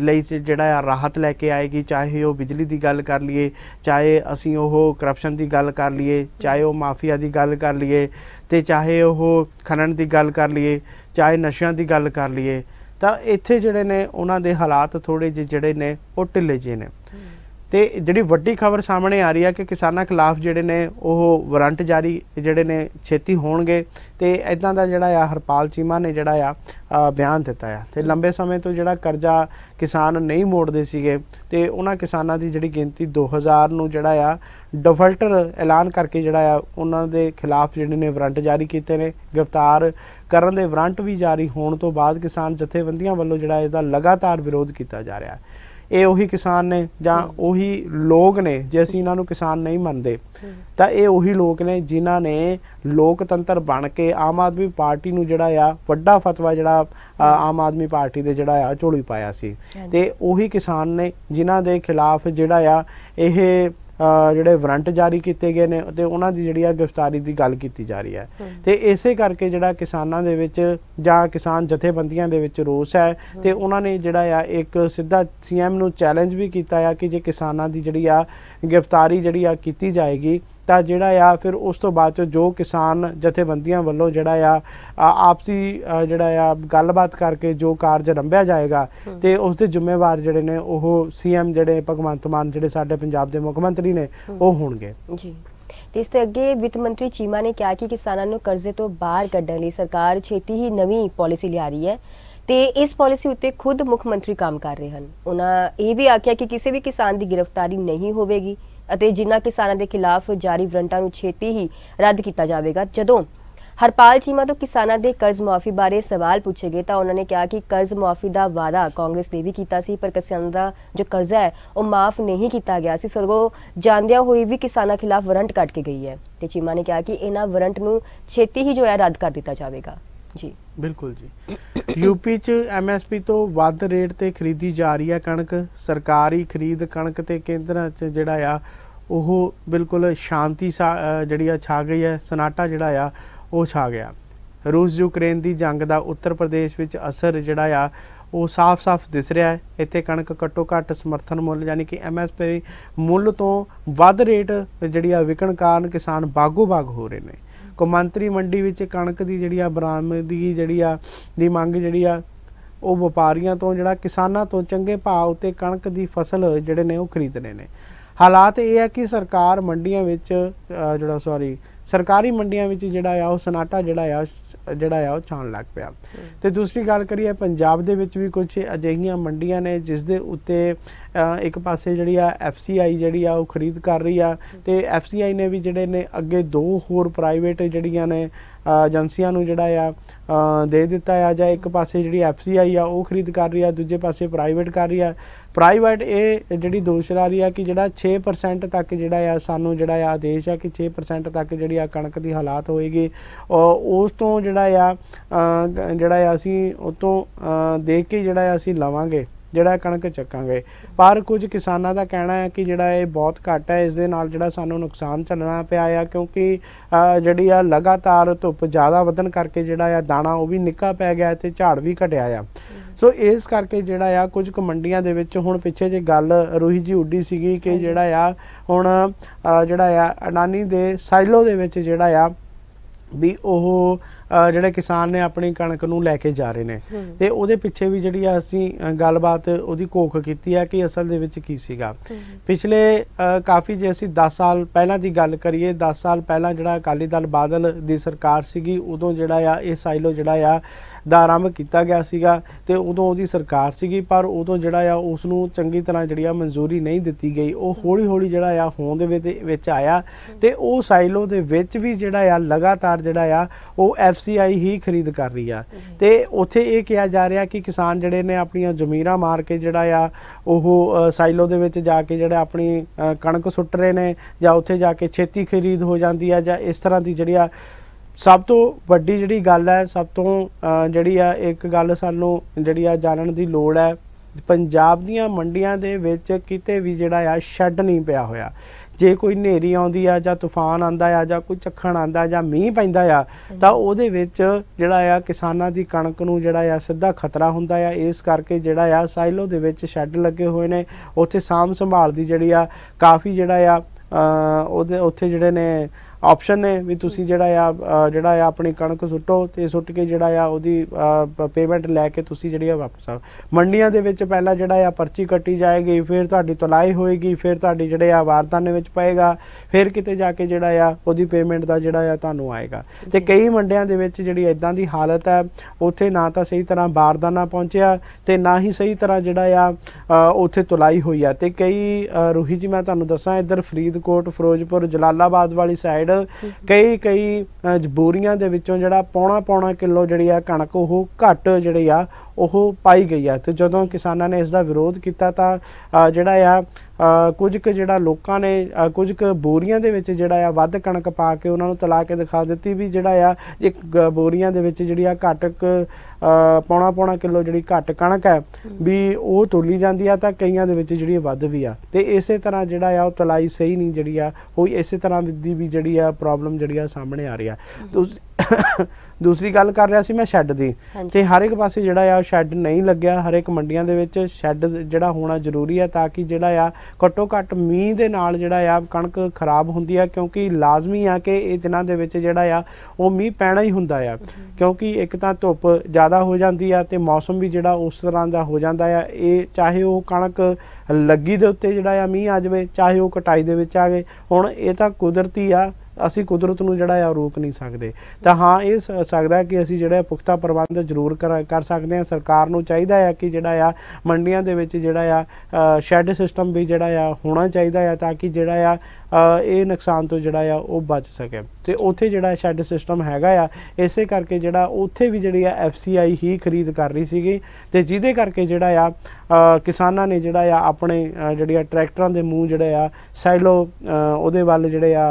B: ਲਈ ਜਿਹੜਾ ਆ ਰਾਹਤ ਲੈ ਕੇ ਆਏਗੀ ਚਾਹੇ ਉਹ ਬਿਜਲੀ ਦੀ ਗੱਲ ਕਰ ਲਈਏ ਚਾਹੇ ਅਸੀਂ ਉਹ ਕਰਪਸ਼ਨ ਦੀ ਗੱਲ ਕਰ ਲਈਏ ਚਾਹੇ ਉਹ ਮਾਫੀਆ ਦੀ ਗੱਲ ਕਰ ਲਈਏ ਤੇ ਚਾਹੇ ਉਹ ਖਨਨ ਦੀ ਗੱਲ ਕਰ ਲਈਏ ਚਾਹੇ ਨਸ਼ਿਆਂ ਦੀ ਗੱਲ ਕਰ ਲਈਏ ਤਾਂ ਇੱਥੇ ਜਿਹੜੇ ਨੇ ਉਹਨਾਂ ਦੇ ਹਾਲਾਤ ਥੋੜੇ ਜਿਹੜੇ ਨੇ ਉਹ ਢਿੱਲੇ ਜਿਹੇ ਨੇ ਤੇ ਜਿਹੜੀ ਵੱਡੀ ਖਬਰ ਸਾਹਮਣੇ ਆ ਰਹੀ ਹੈ ਕਿ ਕਿਸਾਨਾਂ ਖਿਲਾਫ ਜਿਹੜੇ ਨੇ ਉਹ ਵਾਰੰਟ ਜਾਰੀ ਜਿਹੜੇ ਨੇ ਛੇਤੀ ਹੋਣਗੇ ਤੇ ਇਦਾਂ ਦਾ ਜਿਹੜਾ ਆ ਹਰਪਾਲ ਚੀਮਾ ਨੇ ਜਿਹੜਾ ਆ ਬਿਆਨ ਦਿੱਤਾ ਆ ਤੇ ਲੰਬੇ ਸਮੇਂ ਤੋਂ ਜਿਹੜਾ ਕਰਜ਼ਾ ਕਿਸਾਨ ਨਹੀਂ ਮੋੜਦੇ ਸੀਗੇ ਤੇ ਉਹਨਾਂ ਕਿਸਾਨਾਂ ਦੀ ਜਿਹੜੀ ਗਿਣਤੀ 2000 ਨੂੰ ਜਿਹੜਾ ਆ ਡਿਫਾਲਟਰ ਐਲਾਨ ਕਰਕੇ ਜਿਹੜਾ ਆ ਉਹਨਾਂ ਦੇ ਖਿਲਾਫ ਜਿਹੜੇ ਨੇ ਵਾਰੰਟ ਜਾਰੀ ਕੀਤੇ ਨੇ ਗ੍ਰਿਫਤਾਰ ਕਰਨ ਦੇ ਵਾਰੰਟ ਵੀ ਜਾਰੀ ਹੋਣ ਤੋਂ ਬਾਅਦ ਕਿਸਾਨ ਜਥੇਬੰਦੀਆਂ ਵੱਲੋਂ ਜਿਹੜਾ ਇਸ ਦਾ ਲਗਾਤਾਰ ਵਿਰੋਧ ਕੀਤਾ ਜਾ ਰਿਹਾ ਹੈ ਇਹ ਉਹੀ ਕਿਸਾਨ ਨੇ ਜਾਂ ਉਹੀ ਲੋਕ ਨੇ ਜੇ ਅਸੀਂ ਇਹਨਾਂ ਨੂੰ ਕਿਸਾਨ ਨਹੀਂ ਮੰਨਦੇ ਤਾਂ ਇਹ ਉਹੀ ਲੋਕ ਨੇ ਜਿਨ੍ਹਾਂ ਨੇ ਲੋਕਤੰਤਰ ਬਣ ਕੇ ਆਮ ਆਦਮੀ ਪਾਰਟੀ ਨੂੰ ਜਿਹੜਾ ਆ ਵੱਡਾ ਫਤਵਾ ਜਿਹੜਾ ਆਮ ਆਦਮੀ ਪਾਰਟੀ ਦੇ ਜਿਹੜਾ ਆ ਝੋਲੀ ਪਾਇਆ ਸੀ ਤੇ ਉਹੀ ਕਿਸਾਨ ਨੇ ਜਿਨ੍ਹਾਂ ਦੇ ਖਿਲਾਫ ਜਿਹੜਾ ਆ ਇਹ ਜਿਹੜੇ ਵਾਰੰਟ ਜਾਰੀ ਕੀਤੇ ਗਏ ਨੇ ਤੇ ਉਹਨਾਂ ਦੀ ਜਿਹੜੀ ਆ ਗ੍ਰਿਫਤਾਰੀ ਦੀ ਗੱਲ ਕੀਤੀ ਜਾ ਰਹੀ ਹੈ ਤੇ ਇਸੇ ਕਰਕੇ ਜਿਹੜਾ ਕਿਸਾਨਾਂ ਦੇ ਵਿੱਚ ਜਾਂ ਕਿਸਾਨ ਜਥੇਬੰਦੀਆਂ ਦੇ ਵਿੱਚ ਰੋਸ ਹੈ ਤੇ ਉਹਨਾਂ ਨੇ ਜਿਹੜਾ ਆ ਇੱਕ ਸਿੱਧਾ ਸੀਐਮ ਨੂੰ ਚੈਲੰਜ ਵੀ ਕੀਤਾ ਆ ਕਿ ਜੇ ਕਿਸਾਨਾਂ ਦੀ ਜਿਹੜੀ ਆ ਗ੍ਰਿਫਤਾਰੀ ਜਿਹੜੀ ਆ ਕੀਤੀ ਜਾਏਗੀ ਤਾਂ ਜਿਹੜਾ ਆ ਫਿਰ ਉਸ ਤੋਂ ਬਾਅਦ ਜੋ ਕਿਸਾਨ ਜਥੇਬੰਦੀਆਂ ਵੱਲੋਂ ਜਿਹੜਾ ਆ ਆਪਸੀ ਜਿਹੜਾ ਆ ਗੱਲਬਾਤ ਕਰਕੇ ਜੋ ਕਾਰਜ ਰੰਭਿਆ ਜਾਏਗਾ ਤੇ ਉਸ ਦੇ ਜ਼ਿੰਮੇਵਾਰ ਜਿਹੜੇ ਨੇ ਉਹ ਸੀਐਮ ਜਿਹੜੇ ਭਗਵੰਤ ਮਾਨ ਜਿਹੜੇ ਸਾਡੇ ਪੰਜਾਬ ਦੇ ਮੁੱਖ ਮੰਤਰੀ ਨੇ ਉਹ ਹੋਣਗੇ ਜੀ
A: ਤੇ ਇਸ ਅੱਗੇ ਵਿੱਤ ਮੰਤਰੀ ਚੀਮਾ ਨੇ ਕਿਹਾ ਕਿ ਕਿਸਾਨਾਂ ਨੂੰ ਕਰਜ਼ੇ ਤੋਂ ਬਾਹਰ ਕੱਢਣ ਲਈ ਸਰਕਾਰ ਛੇਤੀ ਹੀ ਨਵੀਂ ਪਾਲਿਸੀ ਲਿਆ ਰਹੀ ਹੈ ਤੇ ਇਸ ਪਾਲਿਸੀ ਉੱਤੇ ਖੁਦ ਮੁੱਖ ਮੰਤਰੀ ਕੰਮ ਕਰ ਰਹੇ ਹਨ ਉਹਨਾਂ ਇਹ ਵੀ ਆਖਿਆ ਕਿ ਕਿਸੇ ਵੀ ਕਿਸਾਨ ਦੀ ਗ੍ਰਿਫਤਾਰੀ ਨਹੀਂ ਹੋਵੇਗੀ ਅਤੇ ਜਿਨ੍ਹਾਂ ਕਿਸਾਨਾਂ ਦੇ ਖਿਲਾਫ ਜਾਰੀ ਵਰੰਟਾਂ ਨੂੰ ਛੇਤੀ ਹੀ ਰੱਦ ਕੀਤਾ ਜਾਵੇਗਾ ਜਦੋਂ ਹਰਪਾਲ ਚੀਮਾ ਤੋਂ ਕਿਸਾਨਾਂ ਦੇ ਕਰਜ਼ ਮਾਫੀ ਬਾਰੇ ਸਵਾਲ ਪੁੱਛੇ ਗਏ ਤਾਂ ਉਹਨਾਂ ਨੇ ਕਿਹਾ ਕਿ ਕਰਜ਼ ਮਾਫੀ ਦਾ ਵਾਅਦਾ ਕਾਂਗਰਸ ਨੇ ਵੀ ਕੀਤਾ ਸੀ ਪਰ ਕਿਸਾਨਾਂ ਦਾ ਜੋ ਕਰਜ਼ਾ ਹੈ ਉਹ ਮਾਫ ਨਹੀਂ ਕੀਤਾ ਗਿਆ ਸੀ ਸਗੋਂ ਜਾਣਦਿਆਂ ਹੋਈ ਵੀ ਕਿਸਾਨਾਂ ਖਿਲਾਫ ਵਰੰਟ ਕੱਟ ਕੇ ਗਈ ਹੈ ਤੇ ਚੀਮਾ ਨੇ ਕਿਹਾ ਕਿ ਇਹਨਾਂ ਵਰੰਟ ਨੂੰ ਛੇਤੀ ਹੀ ਜੋ ਹੈ ਰੱਦ ਕਰ ਦਿੱਤਾ ਜਾਵੇਗਾ
B: ਜੀ ਬਿਲਕੁਲ ਜੀ ਯੂਪੀ ਚ ਐਮਐਸਪੀ ਤੋਂ ਵੱਧ ਰੇਟ ਤੇ ਖਰੀਦੀ ਜਾ ਰਹੀ ਹੈ ਕਣਕ ਸਰਕਾਰੀ ਖਰੀਦ ਕਣਕ ਤੇ ਕੇਂਦਰਾਂ ਚ ਜਿਹੜਾ ਆ ਉਹ ਬਿਲਕੁਲ ਸ਼ਾਂਤੀ ਜਿਹੜੀ ਆ ਛਾ ਗਈ ਹੈ ਸਨਾਟਾ ਜਿਹੜਾ ਆ ਉਹ ਛਾ ਗਿਆ ਰੂਸ ਯੂਕਰੇਨ ਦੀ ਜੰਗ ਦਾ ਉੱਤਰ ਪ੍ਰਦੇਸ਼ ਵਿੱਚ ਅਸਰ ਜਿਹੜਾ ਆ ਉਹ ਸਾਫ਼-ਸਾਫ਼ ਦਿਸ ਰਿਹਾ ਹੈ ਇੱਥੇ ਕਣਕ ਘੱਟੋ ਘੱਟ ਸਮਰਥਨ ਮੁੱਲ ਯਾਨੀ ਕਿ ਐਮਐਸਪੀ ਮੁੱਲ ਤੋਂ ਵੱਧ ਰੇਟ ਜਿਹੜੀ ਆ ਵਿਕਣ ਕਾਰਨ ਕਿਸਾਨ ਬਾਗੋ-ਬਾਗ ਹੋ ਰਹੇ ਨੇ ਕੌਮਾਂਤਰੀ ਮੰਡੀ ਵਿੱਚ ਕਣਕ ਦੀ ਜਿਹੜੀ ਆ ਬਰਾਮਦਗੀ ਜਿਹੜੀ ਆ ਦੀ ਮੰਗ ਜਿਹੜੀ ਆ ਉਹ ਵਪਾਰੀਆਂ ਤੋਂ ਜਿਹੜਾ ਕਿਸਾਨਾਂ ਤੋਂ ਚੰਗੇ ਭਾਅ ਉਤੇ ਕਣਕ ਦੀ ਫਸਲ ਜਿਹੜੇ ਨੇ ਉਹ ਖਰੀਦ ਰਹੇ ਨੇ ਹਾਲਾਤ ਇਹ ਹੈ ਕਿ ਸਰਕਾਰ ਮੰਡੀਆਂ ਵਿੱਚ ਜਿਹੜਾ ਸੌਰੀ ਸਰਕਾਰੀ ਮੰਡੀਆਂ ਵਿੱਚ ਜਿਹੜਾ ਆ ਉਹ ਸਨਾਟਾ ਜਿਹੜਾ ਆ ਜਿਹੜਾ ਆ ਉਹ ਛਾਣ ਲੱਗ ਪਿਆ ਤੇ ਦੂਸਰੀ ਗੱਲ ਕਰੀਏ ਪੰਜਾਬ ਦੇ ਵਿੱਚ ਵੀ ਕੁਝ ਅਜਿਹੀਆਂ ਮੰਡੀਆਂ ਨੇ ਜਿਸ ਦੇ ਉੱਤੇ ਇੱਕ ਪਾਸੇ ਜਿਹੜੀ ਆ ਐਫਸੀਆਈ ਜਿਹੜੀ ਆ ਉਹ ਖਰੀਦ ਕਰ ਰਹੀ ਆ ਤੇ ਐਫਸੀਆਈ ਨੇ ਵੀ ਜਿਹੜੇ ਨੇ ਅੱਗੇ ਦੋ ਹੋਰ ਪ੍ਰਾਈਵੇਟ ਜਿਹੜੀਆਂ ਨੇ ਏਜੰਸੀਆਂ ਨੂੰ ਜਿਹੜਾ ਆ ਦੇ ਦਿੱਤਾ ਆ ਜਾਂ ਇੱਕ ਪਾਸੇ ਜਿਹੜੀ ਐਫਸੀਆਈ ਆ ਉਹ ਖਰੀਦ ਕਰ ਰਹੀ ਆ ਦੂਜੇ ਪਾਸੇ ਪ੍ਰਾਈਵੇਟ ਕਰ ਰਹੀ ਆ ਪ੍ਰਾਈਵੇਟ ਇਹ ਜਿਹੜੀ ਰਹੀ ਆ ਕਿ ਜਿਹੜਾ 6% ਤੱਕ ਜਿਹੜਾ ਆ ਸਾਨੂੰ ਜਿਹੜਾ ਆ ਆਦੇਸ਼ ਆ ਕਿ 6% ਤੱਕ ਜਿਹੜੀ ਆ ਕਣਕ ਦੀ ਹਾਲਾਤ ਹੋਏਗੀ ਉਸ ਤੋਂ ਜਿਹੜਾ ਆ ਜਿਹੜਾ ਆ ਅਸੀਂ ਉਤੋਂ ਦੇਖ ਕੇ ਜਿਹੜਾ ਆ ਅਸੀਂ ਲਵਾਂਗੇ ਜਿਹੜਾ ਕਣਕ ਚੱਕਾਂਗੇ ਪਰ ਕੁਝ ਕਿਸਾਨਾਂ ਦਾ ਕਹਿਣਾ ਹੈ ਕਿ ਜਿਹੜਾ ਇਹ ਬਹੁਤ ਘੱਟ ਹੈ ਇਸ ਦੇ ਨਾਲ ਜਿਹੜਾ ਸਾਨੂੰ ਨੁਕਸਾਨ ਚੱਲਣਾ ਪਿਆ ਆ ਕਿਉਂਕਿ ਜਿਹੜੀ ਆ ਲਗਾਤਾਰ ਧੁੱਪ ਜ਼ਿਆਦਾ ਵਧਣ ਕਰਕੇ ਜਿਹੜਾ ਆ ਦਾਣਾ ਉਹ ਵੀ ਨਿੱਕਾ ਪੈ ਗਿਆ ਤੇ ਝਾੜ ਵੀ ਘਟਿਆ ਆ ਸੋ ਇਸ ਕਰਕੇ ਜਿਹੜਾ ਆ ਕੁਝ ਕਮੰਡੀਆਂ ਮੰਡੀਆਂ ਦੇ ਵਿੱਚ ਹੁਣ ਪਿੱਛੇ ਜੇ ਗੱਲ ਰੋਹੀ ਜੀ ਉੱਡੀ ਸੀਗੀ ਕਿ ਜਿਹੜਾ ਆ ਹੁਣ ਜਿਹੜਾ ਆ ਅਡਾਨੀ ਦੇ ਸਾਈਲੋ ਦੇ ਵਿੱਚ ਜਿਹੜਾ ਆ ਵੀ ਉਹ ਜਿਹੜੇ ਕਿਸਾਨ ਨੇ ਆਪਣੀ ਕਣਕ ਨੂੰ ਲੈ ਕੇ ਜਾ ਰਹੇ ਨੇ ਤੇ ਉਹਦੇ ਪਿੱਛੇ ਵੀ ਜਿਹੜੀ ਆ ਅਸੀਂ ਗੱਲਬਾਤ ਉਹਦੀ ਕੋਖ ਕੀਤੀ ਆ ਕਿ ਅਸਲ ਦੇ ਵਿੱਚ ਕੀ ਸੀਗਾ ਪਿਛਲੇ ਕਾਫੀ ਜੇ ਅਸੀਂ 10 ਸਾਲ ਪਹਿਲਾਂ ਦੀ ਗੱਲ ਕਰੀਏ 10 ਸਾਲ ਪਹਿਲਾਂ ਜਿਹੜਾ ਅਕਾਲੀ ਦਲ ਬਾਦਲ ਦੀ ਸਰਕਾਰ ਸੀਗੀ ਉਦੋਂ ਜਿਹੜਾ ਆ ਇਹ ਸਾਈਲੋ ਜਿਹੜਾ ਆ ਦਾ ਆਰੰਭ ਕੀਤਾ ਗਿਆ ਸੀਗਾ ਤੇ ਉਦੋਂ ਉਹਦੀ ਸਰਕਾਰ ਸੀਗੀ ਪਰ ਉਦੋਂ ਜਿਹੜਾ ਆ ਉਸ ਨੂੰ ਚੰਗੀ ਤਰ੍ਹਾਂ ਜਿਹੜੀ ਆ ਮਨਜ਼ੂਰੀ ਨਹੀਂ ਦਿੱਤੀ ਗਈ ਉਹ ਹੌਲੀ ਹੌਲੀ ਜਿਹੜਾ ਆ ਹੋਂਦ ਦੇ ਵਿੱਚ ਆਇਆ ਤੇ ਉਹ ਸਾਈਲੋ ਦੇ ਵਿੱਚ ਵੀ ਜਿਹੜਾ ਆ ਲਗਾਤਾਰ ਜਿਹੜਾ ਆ ਉਹ ਐਫ ਐਫਸੀਆਈ ਹੀ ਖਰੀਦ ਕਰ ਰਹੀ ਆ ਤੇ ਉੱਥੇ ਇਹ ਕਿਹਾ ਜਾ ਰਿਹਾ ਕਿ ਕਿਸਾਨ ਜਿਹੜੇ ਨੇ ਆਪਣੀਆਂ ਜ਼ਮੀਰਾਂ ਮਾਰ ਕੇ ਜਿਹੜਾ ਆ ਉਹ ਸਾਈਲੋ ਦੇ ਵਿੱਚ ਜਾ ਕੇ ਜਿਹੜਾ ਆਪਣੀ ਕਣਕ ਸੁੱਟ ਰਹੇ ਨੇ ਜਾਂ ਉੱਥੇ ਜਾ ਕੇ ਛੇਤੀ ਖਰੀਦ ਹੋ ਜਾਂਦੀ ਆ ਜਾਂ ਇਸ ਤਰ੍ਹਾਂ ਦੀ ਜਿਹੜੀ ਆ ਸਭ ਤੋਂ ਵੱਡੀ ਜਿਹੜੀ ਗੱਲ ਹੈ ਸਭ ਤੋਂ ਜਿਹੜੀ ਆ ਇੱਕ ਗੱਲ ਸਾਨੂੰ ਜਿਹੜੀ ਆ ਜਾਣਨ ਦੀ ਲੋੜ ਹੈ ਪੰਜਾਬ ਦੀਆਂ ਮੰਡੀਆਂ ਦੇ ਵਿੱਚ ਕਿਤੇ ਵੀ ਜਿਹੜਾ ਆ ਸ਼ੈੱਡ ਨਹੀਂ ਪਿਆ ਹੋਇਆ ਜੇ ਕੋਈ ਨੇਰੀ ਆਉਂਦੀ ਆ ਜਾਂ ਤੂਫਾਨ ਆਂਦਾ ਆ ਜਾਂ ਕੋਈ ਝੱਖਣ ਆਂਦਾ ਜਾਂ ਮੀਂਹ ਪੈਂਦਾ ਆ ਤਾਂ ਉਹਦੇ ਵਿੱਚ ਜਿਹੜਾ ਆ ਕਿਸਾਨਾਂ ਦੀ ਕਣਕ ਨੂੰ ਜਿਹੜਾ ਆ ਸਿੱਧਾ ਖਤਰਾ ਹੁੰਦਾ ਆ ਇਸ ਕਰਕੇ ਜਿਹੜਾ ਆ ਸਾਈਲੋ ਦੇ ਵਿੱਚ ਸ਼ੈੱਡ ਲੱਗੇ ਹੋਏ ਨੇ ਉੱਥੇ ਸਾਮ ਸੰਭਾਲ ਦੀ ਜਿਹੜੀ ਆ ਕਾਫੀ ਜਿਹੜਾ ਆ ਉਹਦੇ ਉੱਥੇ ਜਿਹੜੇ ਨੇ ਆਪਸ਼ਨ ਨੇ ਵੀ ਤੁਸੀਂ ਜਿਹੜਾ ਆ ਜਿਹੜਾ ਆ ਆਪਣੀ ਕਣਕ ਸੁੱਟੋ ਤੇ ਸੁੱਟ ਕੇ ਜਿਹੜਾ ਆ ਉਹਦੀ ਪੇਮੈਂਟ ਲੈ ਕੇ ਤੁਸੀਂ ਜਿਹੜੀ ਆ ਵਾਪਸ ਆ ਮੰਡੀਆਂ ਦੇ ਵਿੱਚ ਪਹਿਲਾਂ ਜਿਹੜਾ ਆ ਪਰਚੀ ਕੱਟੀ ਜਾਏਗੀ ਫਿਰ ਤੁਹਾਡੀ ਤਲਾਈ ਹੋਏਗੀ ਫਿਰ ਤੁਹਾਡੀ ਜਿਹੜੇ ਆ ਵਾਰਤਾਨੇ ਵਿੱਚ ਪਏਗਾ ਫਿਰ ਕਿਤੇ ਜਾ ਕੇ ਜਿਹੜਾ ਆ ਉਹਦੀ ਪੇਮੈਂਟ ਦਾ ਜਿਹੜਾ ਆ ਤੁਹਾਨੂੰ ਆਏਗਾ ਤੇ ਕਈ ਮੰਡੀਆਂ ਦੇ ਵਿੱਚ ਜਿਹੜੀ ਇਦਾਂ ਦੀ ਹਾਲਤ ਹੈ ਉੱਥੇ ਨਾ ਤਾਂ ਸਹੀ ਤਰ੍ਹਾਂ ਵਾਰਦਾਨਾ ਪਹੁੰਚਿਆ ਤੇ ਨਾ ਹੀ ਸਹੀ ਤਰ੍ਹਾਂ ਜਿਹੜਾ ਆ ਉੱਥੇ ਤੁਲਾਈ ਹੋਈ ਆ ਤੇ ਕਈ ਰੋਹੀ ਜੀ ਮੈਂ ਤੁਹਾਨੂੰ ਦੱਸਾਂ ਇੱਧਰ ਫਰੀਦਕੋਟ ਫਿਰੋਜ਼ਪੁਰ ਜਲਾਲਾਬਾਦ ਵਾਲੀ ਸਾਈਡ ਕਈ ਕਈ ਜਬੋਰੀਆਂ ਦੇ ਵਿੱਚੋਂ ਜਿਹੜਾ ਪੌਣਾ ਪੌਣਾ ਕਿਲੋ ਜਿਹੜੀ ਆ ਕਣਕ ਉਹ ਘੱਟ ਜਿਹੜੀ ਆ ਉਹ ਪਾਈ ਗਈ ਆ ਤੇ ਜਦੋਂ ਕਿਸਾਨਾਂ ਨੇ ਇਸ ਦਾ ਵਿਰੋਧ ਕੀਤਾ ਤਾਂ ਜਿਹੜਾ ਆ ਕੁਝ ਕੁ ਜਿਹੜਾ ਲੋਕਾਂ ਨੇ ਕੁਝ ਕੁ ਬੋਰੀਆਂ ਦੇ ਵਿੱਚ ਜਿਹੜਾ ਆ ਵੱਧ ਕਣਕ ਪਾ ਕੇ ਉਹਨਾਂ ਨੂੰ ਤਲਾ ਕੇ ਦਿਖਾ ਦਿੱਤੀ ਵੀ ਜਿਹੜਾ ਆ ਇੱਕ ਬੋਰੀਆਂ ਦੇ ਵਿੱਚ ਜਿਹੜੀ ਆ ਘਟਕ ਪੌਣਾ ਪੌਣਾ ਕਿਲੋ ਜਿਹੜੀ ਘਟ ਕਣਕ ਹੈ ਵੀ ਉਹ ਤੋਲੀ ਜਾਂਦੀ ਆ ਤਾਂ ਕਈਆਂ ਦੇ ਵਿੱਚ ਜਿਹੜੀ ਵੱਧ ਵੀ ਆ ਤੇ ਇਸੇ ਤਰ੍ਹਾਂ ਜਿਹੜਾ ਆ ਉਹ ਤਲਾਈ ਸਹੀ ਨਹੀਂ ਜਿਹੜੀ ਆ ਉਹ ਇਸੇ ਤਰ੍ਹਾਂ ਦੀ ਵੀ ਜਿਹੜੀ ਆ ਪ੍ਰੋਬਲਮ ਜਿਹੜੀ ਆ ਸਾਹਮਣੇ ਆ ਰਹੀ ਆ ਤੇ ਦੂਸਰੀ ਗੱਲ ਕਰ ਰਿਹਾ ਸੀ ਮੈਂ ਸ਼ੈੱਡ ਦੀ ਤੇ ਹਰ ਇੱਕ ਪਾਸੇ ਜਿਹੜਾ ਆ ਸ਼ੈੱਡ ਨਹੀਂ ਲੱਗਿਆ ਹਰ ਇੱਕ ਮੰਡੀਆਂ ਦੇ ਵਿੱਚ ਸ਼ੈੱਡ ਜਿਹੜਾ ਹੋਣਾ ਜ਼ਰੂਰੀ ਹੈ ਤਾਂ ਕਿ ਜਿਹੜਾ ਆ ਘੱਟੋ ਘੱਟ ਮੀਂਹ ਦੇ ਨਾਲ ਜਿਹੜਾ ਆ ਕਣਕ ਖਰਾਬ ਹੁੰਦੀ ਆ ਕਿਉਂਕਿ ਲਾਜ਼ਮੀ ਆ ਕਿ ਇਹ ਦਿਨਾਂ ਦੇ ਵਿੱਚ ਜਿਹੜਾ ਆ ਉਹ ਮੀਂਹ ਪੈਣਾ ਹੀ ਹੁੰਦਾ ਆ ਕਿਉਂਕਿ ਇੱਕ ਤਾਂ ਧੁੱਪ ਜ਼ਿਆਦਾ ਹੋ ਜਾਂਦੀ ਆ ਤੇ ਮੌਸਮ ਵੀ ਜਿਹੜਾ ਉਸ ਤਰ੍ਹਾਂ ਦਾ ਹੋ ਜਾਂਦਾ ਆ ਇਹ ਚਾਹੇ ਉਹ ਕਣਕ ਲੱਗੀ ਦੇ ਉੱਤੇ ਜਿਹੜਾ ਆ ਮੀਂਹ ਆ ਜਾਵੇ ਚਾਹੇ ਉਹ ਕਟਾਈ ਦੇ ਵਿੱਚ ਆ ਗਏ ਹੁਣ ਇਹ ਤਾਂ ਕੁਦਰਤੀ ਆ ਅਸੀਂ ਕੁਦਰਤ ਨੂੰ ਜਿਹੜਾ ਆ ਰੋਕ ਨਹੀਂ ਸਕਦੇ ਤਾਂ ਹਾਂ ਇਹ ਸਕਦਾ ਕਿ ਅਸੀਂ ਜਿਹੜਾ ਪੁਖਤਾ ਪ੍ਰਬੰਧ ਜ਼ਰੂਰ ਕਰ ਸਕਦੇ ਹਾਂ ਸਰਕਾਰ ਨੂੰ ਚਾਹੀਦਾ ਹੈ ਕਿ ਜਿਹੜਾ ਆ ਮੰਡੀਆਂ ਦੇ ਵਿੱਚ ਜਿਹੜਾ ਆ ਸ਼ੈਡ ਸਿਸਟਮ ਵੀ ਜਿਹੜਾ ਆ ਹੋਣਾ ਚਾਹੀਦਾ ਹੈ ਤਾਂ ਕਿ ਜਿਹੜਾ ਆ ਇਹ ਨੁਕਸਾਨ ਤੋਂ ਜਿਹੜਾ ਆ ਉਹ ਬਚ ਸਕੇ ਤੇ ਉੱਥੇ ਜਿਹੜਾ ਸ਼ੈਡ ਸਿਸਟਮ ਹੈਗਾ ਆ ਇਸੇ ਕਰਕੇ ਜਿਹੜਾ ਉੱਥੇ ਵੀ ਜਿਹੜੀ ਆ ਐਫਸੀਆਈ ਹੀ ਖਰੀਦ ਕਰ ਰਹੀ ਸੀਗੀ ਤੇ ਜਿਹਦੇ ਕਰਕੇ ਜਿਹੜਾ ਆ ਕਿਸਾਨਾਂ ਨੇ ਜਿਹੜਾ ਆ ਆਪਣੇ ਜਿਹੜੀਆਂ ਟਰੈਕਟਰਾਂ ਦੇ ਮੂੰਹ ਜਿਹੜੇ ਆ ਸਾਈਲੋ ਉਹਦੇ ਵੱਲ ਜਿਹੜੇ ਆ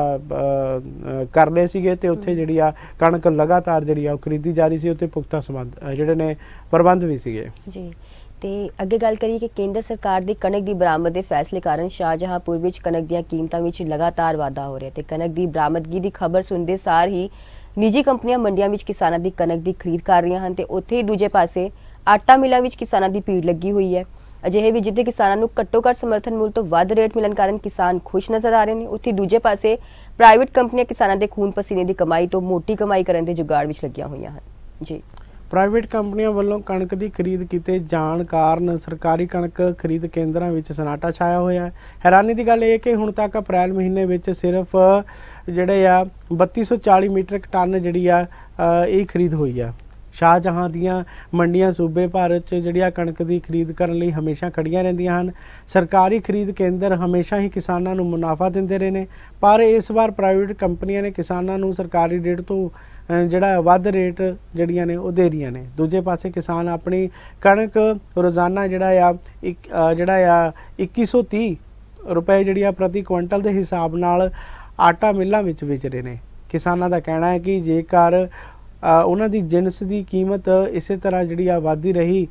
B: ਕਰ ਸੀਗੇ ਤੇ ਉੱਥੇ ਜਿਹੜੀ ਆ ਕਣਕ ਲਗਾਤਾਰ ਜਿਹੜੀ ਆ ਖਰੀਦੀ ਜਾ ਰਹੀ ਸੀ ਉੱਤੇ ਪੁਖਤਾ ਸੰਬੰਧ ਜਿਹੜੇ ਨੇ ਪ੍ਰਬੰਧ ਵੀ ਸੀਗੇ ਜੀ
A: ਤੇ ਅੱਗੇ ਗੱਲ ਕਰੀਏ ਕਿ ਕੇਂਦਰ ਸਰਕਾਰ ਦੀ ਕਣਕ ਦੀ ਬਰਾਮਦ ਦੇ ਫੈਸਲੇ ਕਾਰਨ ਸ਼ਾਹਜਹਾਂਪੁਰ ਵਿੱਚ ਕਣਕ ਦੀਆਂ ਕੀਮਤਾਂ ਵਿੱਚ ਲਗਾਤਾਰ ਵਾਧਾ ਹੋ ਰਿਹਾ ਤੇ ਕਣਕ ਦੀ ਬਰਾਮਦਗੀ ਦੀ ਖਬਰ ਸੁਣਦੇ ਸਾਰ ਹੀ ਨਿੱਜੀ ਕੰਪਨੀਆਂ ਮੰਡੀਆਂ ਵਿੱਚ ਕਿਸਾਨਾਂ ਦੀ ਕਣਕ ਦੀ ਖਰੀਦ ਕਰ ਰਹੀਆਂ ਹਨ ਤੇ ਉੱਥੇ ਹੀ ਦੂਜੇ ਪਾਸੇ ਆਟਾ ਮਿਲਾਂ ਵਿੱਚ ਕਿਸਾਨਾਂ ਦੀ ਭੀੜ ਲੱਗੀ ਹੋਈ ਹੈ ਅਜਿਹੇ ਵੀ ਜਿੱਥੇ ਕਿਸਾਨਾਂ ਨੂੰ ਘੱਟੋ ਘੱਟ ਸਮਰਥਨ ਮੁੱਲ ਤੋਂ ਵੱਧ ਰੇਟ ਮਿਲਣ ਕਾਰਨ ਕਿਸਾਨ ਖੁਸ਼ ਨਜ਼ਰ ਆ ਰਹੇ ਨੇ ਉੱਥੇ ਦੂਜੇ ਪਾਸੇ ਪ੍ਰਾਈਵੇਟ ਕੰਪਨੀਆਂ ਕਿਸਾਨਾਂ ਦੇ ਖੂਨ ਪਸੀਨੇ ਦੀ ਕਮਾਈ ਤੋਂ ਮੋਟੀ ਕਮਾਈ ਕਰਨ ਦੇ
B: ਜੁਗਾੜ ਵਿੱਚ ਲੱਗੀਆਂ ਹੋਈਆਂ ਹਨ ਜੀ ਪ੍ਰਾਈਵੇਟ ਕੰਪਨੀਆਂ ਵੱਲੋਂ ਕਣਕ ਦੀ ਖਰੀਦ ਕੀਤੇ ਜਾਣ ਕਾਰਨ ਸਰਕਾਰੀ ਕਣਕ ਖਰੀਦ ਕੇਂਦਰਾਂ ਵਿੱਚ ਸਨਾਟਾ ਛਾਇਆ ਹੋਇਆ ਹੈ ਹੈਰਾਨੀ ਦੀ ਗੱਲ ਇਹ ਕਿ ਹੁਣ ਤੱਕ ਅਪ੍ਰੈਲ ਮਹੀਨੇ ਵਿੱਚ ਸਿਰਫ ਜਿਹੜੇ ਆ 3240 ਮੀਟਰਕ ਟਨ ਜਿਹੜੀ ਆ ਇਹ ਖਰੀਦ ਹੋਈ ਆ ਸ਼ਾਹਜਹਾਂ ਦੀਆਂ ਮੰਡੀਆਂ ਸੂਬੇ ਭਾਰਤ 'ਚ ਜਿਹੜੀਆਂ ਕਣਕ ਦੀ ਖਰੀਦ ਕਰਨ ਲਈ ਹਮੇਸ਼ਾ ਖੜੀਆਂ ਰਹਿੰਦੀਆਂ ਹਨ ਸਰਕਾਰੀ ਖਰੀਦ ਕੇਂਦਰ ਹਮੇਸ਼ਾ ਹੀ ਕਿਸਾਨਾਂ ਨੂੰ ਮੁਨਾਫਾ ਦਿੰਦੇ ਰਹੇ ਨੇ ਪਰ ਇਸ ਵਾਰ ਪ੍ਰਾਈਵੇਟ ਕੰਪਨੀਆਂ ਨੇ ਕਿਸਾਨਾਂ ਨੂੰ ਸਰਕਾਰੀ ਰੇਟ ਤੋਂ ਜਿਹੜਾ ਵੱਧ ਰੇਟ ਜਿਹੜੀਆਂ ਨੇ ਉਹ ਦੇ ਰਹੀਆਂ ਨੇ ਦੂਜੇ ਪਾਸੇ ਕਿਸਾਨ ਆਪਣੀ ਕਣਕ ਰੋਜ਼ਾਨਾ ਜਿਹੜਾ ਆ ਇੱਕ ਜਿਹੜਾ ਆ 2130 ਰੁਪਏ ਜਿਹੜੀ ਆ ਪ੍ਰਤੀ ਕੁਇੰਟਲ ਦੇ ਹਿਸਾਬ ਨਾਲ ਆਟਾ ਮਿੱਲਾਂ ਵਿੱਚ ਵੇਚ ਰਹੇ ਨੇ ਕਿਸਾਨਾਂ ਦਾ ਕਹਿਣਾ ਹੈ ਕਿ ਜੇਕਰ ਉਹਨਾਂ ਦੀ ਜਿੰਸ ਦੀ ਕੀਮਤ ਇਸੇ ਤਰ੍ਹਾਂ ਜਿਹੜੀ ਆ ਵਧਦੀ ਰਹੀ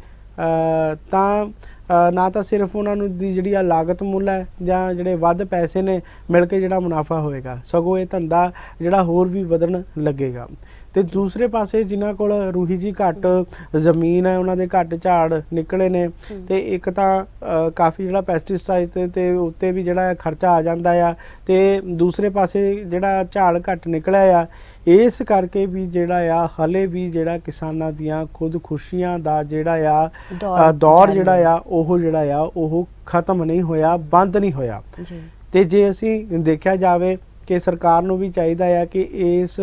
B: ਤਾਂ ਨਾ ਤਾਂ ਸਿਰਫ ਉਹਨਾਂ ਨੂੰ ਦੀ ਜਿਹੜੀ ਆ ਲਾਗਤ ਮੁੱਲ ਹੈ ਜਾਂ ਜਿਹੜੇ ਵੱਧ ਪੈਸੇ ਨੇ ਮਿਲ ਕੇ ਜਿਹੜਾ ਮੁਨਾਫਾ ਹੋਏਗਾ ਸਗੋਂ ਇਹ ਧੰਦਾ ਜਿਹੜਾ ਹੋਰ ਵੀ ਵਧਣ ਲੱਗੇਗਾ ਤੇ ਦੂਸਰੇ ਪਾਸੇ ਜਿਨ੍ਹਾਂ ਕੋਲ ਰੂਹੀ ਜੀ ਘੱਟ ਜ਼ਮੀਨ ਹੈ ਉਹਨਾਂ ਦੇ ਘੱਟ ਝਾੜ ਨਿਕਲੇ ਨੇ ਤੇ ਇੱਕ ਤਾਂ ਕਾਫੀ ਜਿਹੜਾ ਪੈਸਟੀਸਾਈਡ ਤੇ ਤੇ ਉੱਤੇ ਵੀ ਜਿਹੜਾ ਖਰਚਾ ਆ ਜਾਂਦਾ ਆ ਤੇ ਦੂਸਰੇ ਪਾਸੇ ਜਿਹੜਾ ਝਾੜ ਘੱਟ ਨਿਕਲਿਆ ਆ ਇਸ ਕਰਕੇ ਵੀ ਜਿਹੜਾ ਆ ਹਲੇ ਵੀ ਜਿਹੜਾ ਕਿਸਾਨਾਂ ਦੀਆਂ ਖੁਦ ਖੁਸ਼ੀਆਂ ਦਾ ਜਿਹੜਾ ਆ ਦੌਰ ਜਿਹੜਾ ਆ ਉਹ ਜਿਹੜਾ ਆ ਉਹ ਖਤਮ ਨਹੀਂ ਹੋਇਆ ਬੰਦ ਨਹੀਂ ਹੋਇਆ ਤੇ ਜੇ ਅਸੀਂ ਦੇਖਿਆ ਜਾਵੇ ਕਿ ਸਰਕਾਰ ਨੂੰ ਵੀ ਚਾਹੀਦਾ ਆ ਕਿ ਇਸ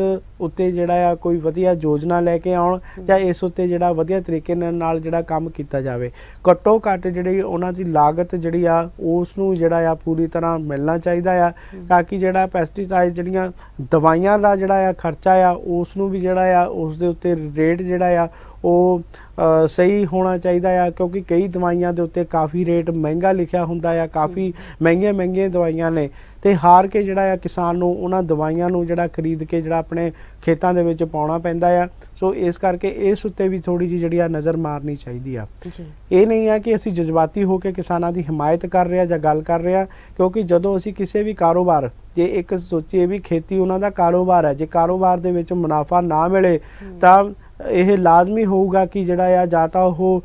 B: ਉੱਤੇ ਜਿਹੜਾ ਆ ਕੋਈ ਵਧੀਆ ਯੋਜਨਾ ਲੈ ਕੇ ਆਉਣ ਜਾਂ ਇਸ ਉੱਤੇ ਜਿਹੜਾ ਵਧੀਆ ਤਰੀਕੇ ਨਾਲ ਜਿਹੜਾ ਕੰਮ ਕੀਤਾ ਜਾਵੇ ਘੱਟੋ ਘੱਟ ਜਿਹੜੀ ਉਹਨਾਂ ਦੀ ਲਾਗਤ ਜਿਹੜੀ ਆ ਉਸ ਨੂੰ ਜਿਹੜਾ ਆ ਪੂਰੀ ਤਰ੍ਹਾਂ ਮਿਲਣਾ ਚਾਹੀਦਾ ਆ ਤਾਂ ਕਿ ਜਿਹੜਾ ਪੈਸਟੀਸਾਈਡ ਜਿਹੜੀਆਂ ਦਵਾਈਆਂ ਦਾ ਜਿਹੜਾ ਆ ਖਰਚਾ ਆ ਉਸ ਨੂੰ ਵੀ ਜਿਹੜਾ ਆ ਉਸ ਦੇ ਉੱਤੇ ਰੇਟ ਜਿਹੜਾ ਆ ਉਹ ਸਹੀ ਹੋਣਾ ਚਾਹੀਦਾ ਆ ਕਿਉਂਕਿ ਕਈ ਦਵਾਈਆਂ ਦੇ ਉੱਤੇ ਕਾਫੀ ਰੇਟ ਮਹਿੰਗਾ ਲਿਖਿਆ ਹੁੰਦਾ ਆ ਕਾਫੀ ਮਹਿੰਗੀਆਂ ਮਹਿੰਗੀਆਂ ਦਵਾਈਆਂ ਨੇ ਤੇ ਹਾਰ ਕੇ ਜਿਹੜਾ ਆ ਕਿਸਾਨ ਨੂੰ ਉਹਨਾਂ ਦਵਾਈਆਂ ਨੂੰ ਜਿਹੜਾ ਖਰੀਦ ਕੇ ਜਿਹੜਾ ਆਪਣੇ ਖੇਤਾਂ ਦੇ ਵਿੱਚ ਪਾਉਣਾ ਪੈਂਦਾ ਆ ਸੋ ਇਸ ਕਰਕੇ ਇਸ ਉੱਤੇ ਵੀ ਥੋੜੀ ਜਿਹੀ ਜਿਹੜੀ ਆ ਨਜ਼ਰ ਮਾਰਨੀ ਚਾਹੀਦੀ ਆ ਇਹ ਨਹੀਂ ਆ ਕਿ ਅਸੀਂ ਜਜ਼ਬਾਤੀ ਹੋ ਕੇ ਕਿਸਾਨਾਂ ਦੀ ਹਮਾਇਤ ਕਰ ਰਹੇ ਆ ਜਾਂ ਗੱਲ ਕਰ ਰਹੇ ਆ ਕਿਉਂਕਿ ਜਦੋਂ ਅਸੀਂ ਕਿਸੇ ਵੀ ਕਾਰੋਬਾਰ ਜੇ ਇੱਕ ਸੋਚੀਏ ਵੀ ਖੇਤੀ ਉਹਨਾਂ ਦਾ ਕਾਰੋਬਾਰ ਹੈ ਜੇ ਕਾਰੋਬਾਰ ਦੇ ਵਿੱਚ ਮੁਨਾਫਾ ਨਾ ਮਿਲੇ ਤਾਂ ਇਹ ਲਾਜ਼ਮੀ ਹੋਊਗਾ ਕਿ ਜਿਹੜਾ ਆ ਜਾਂ ਤਾਂ ਉਹ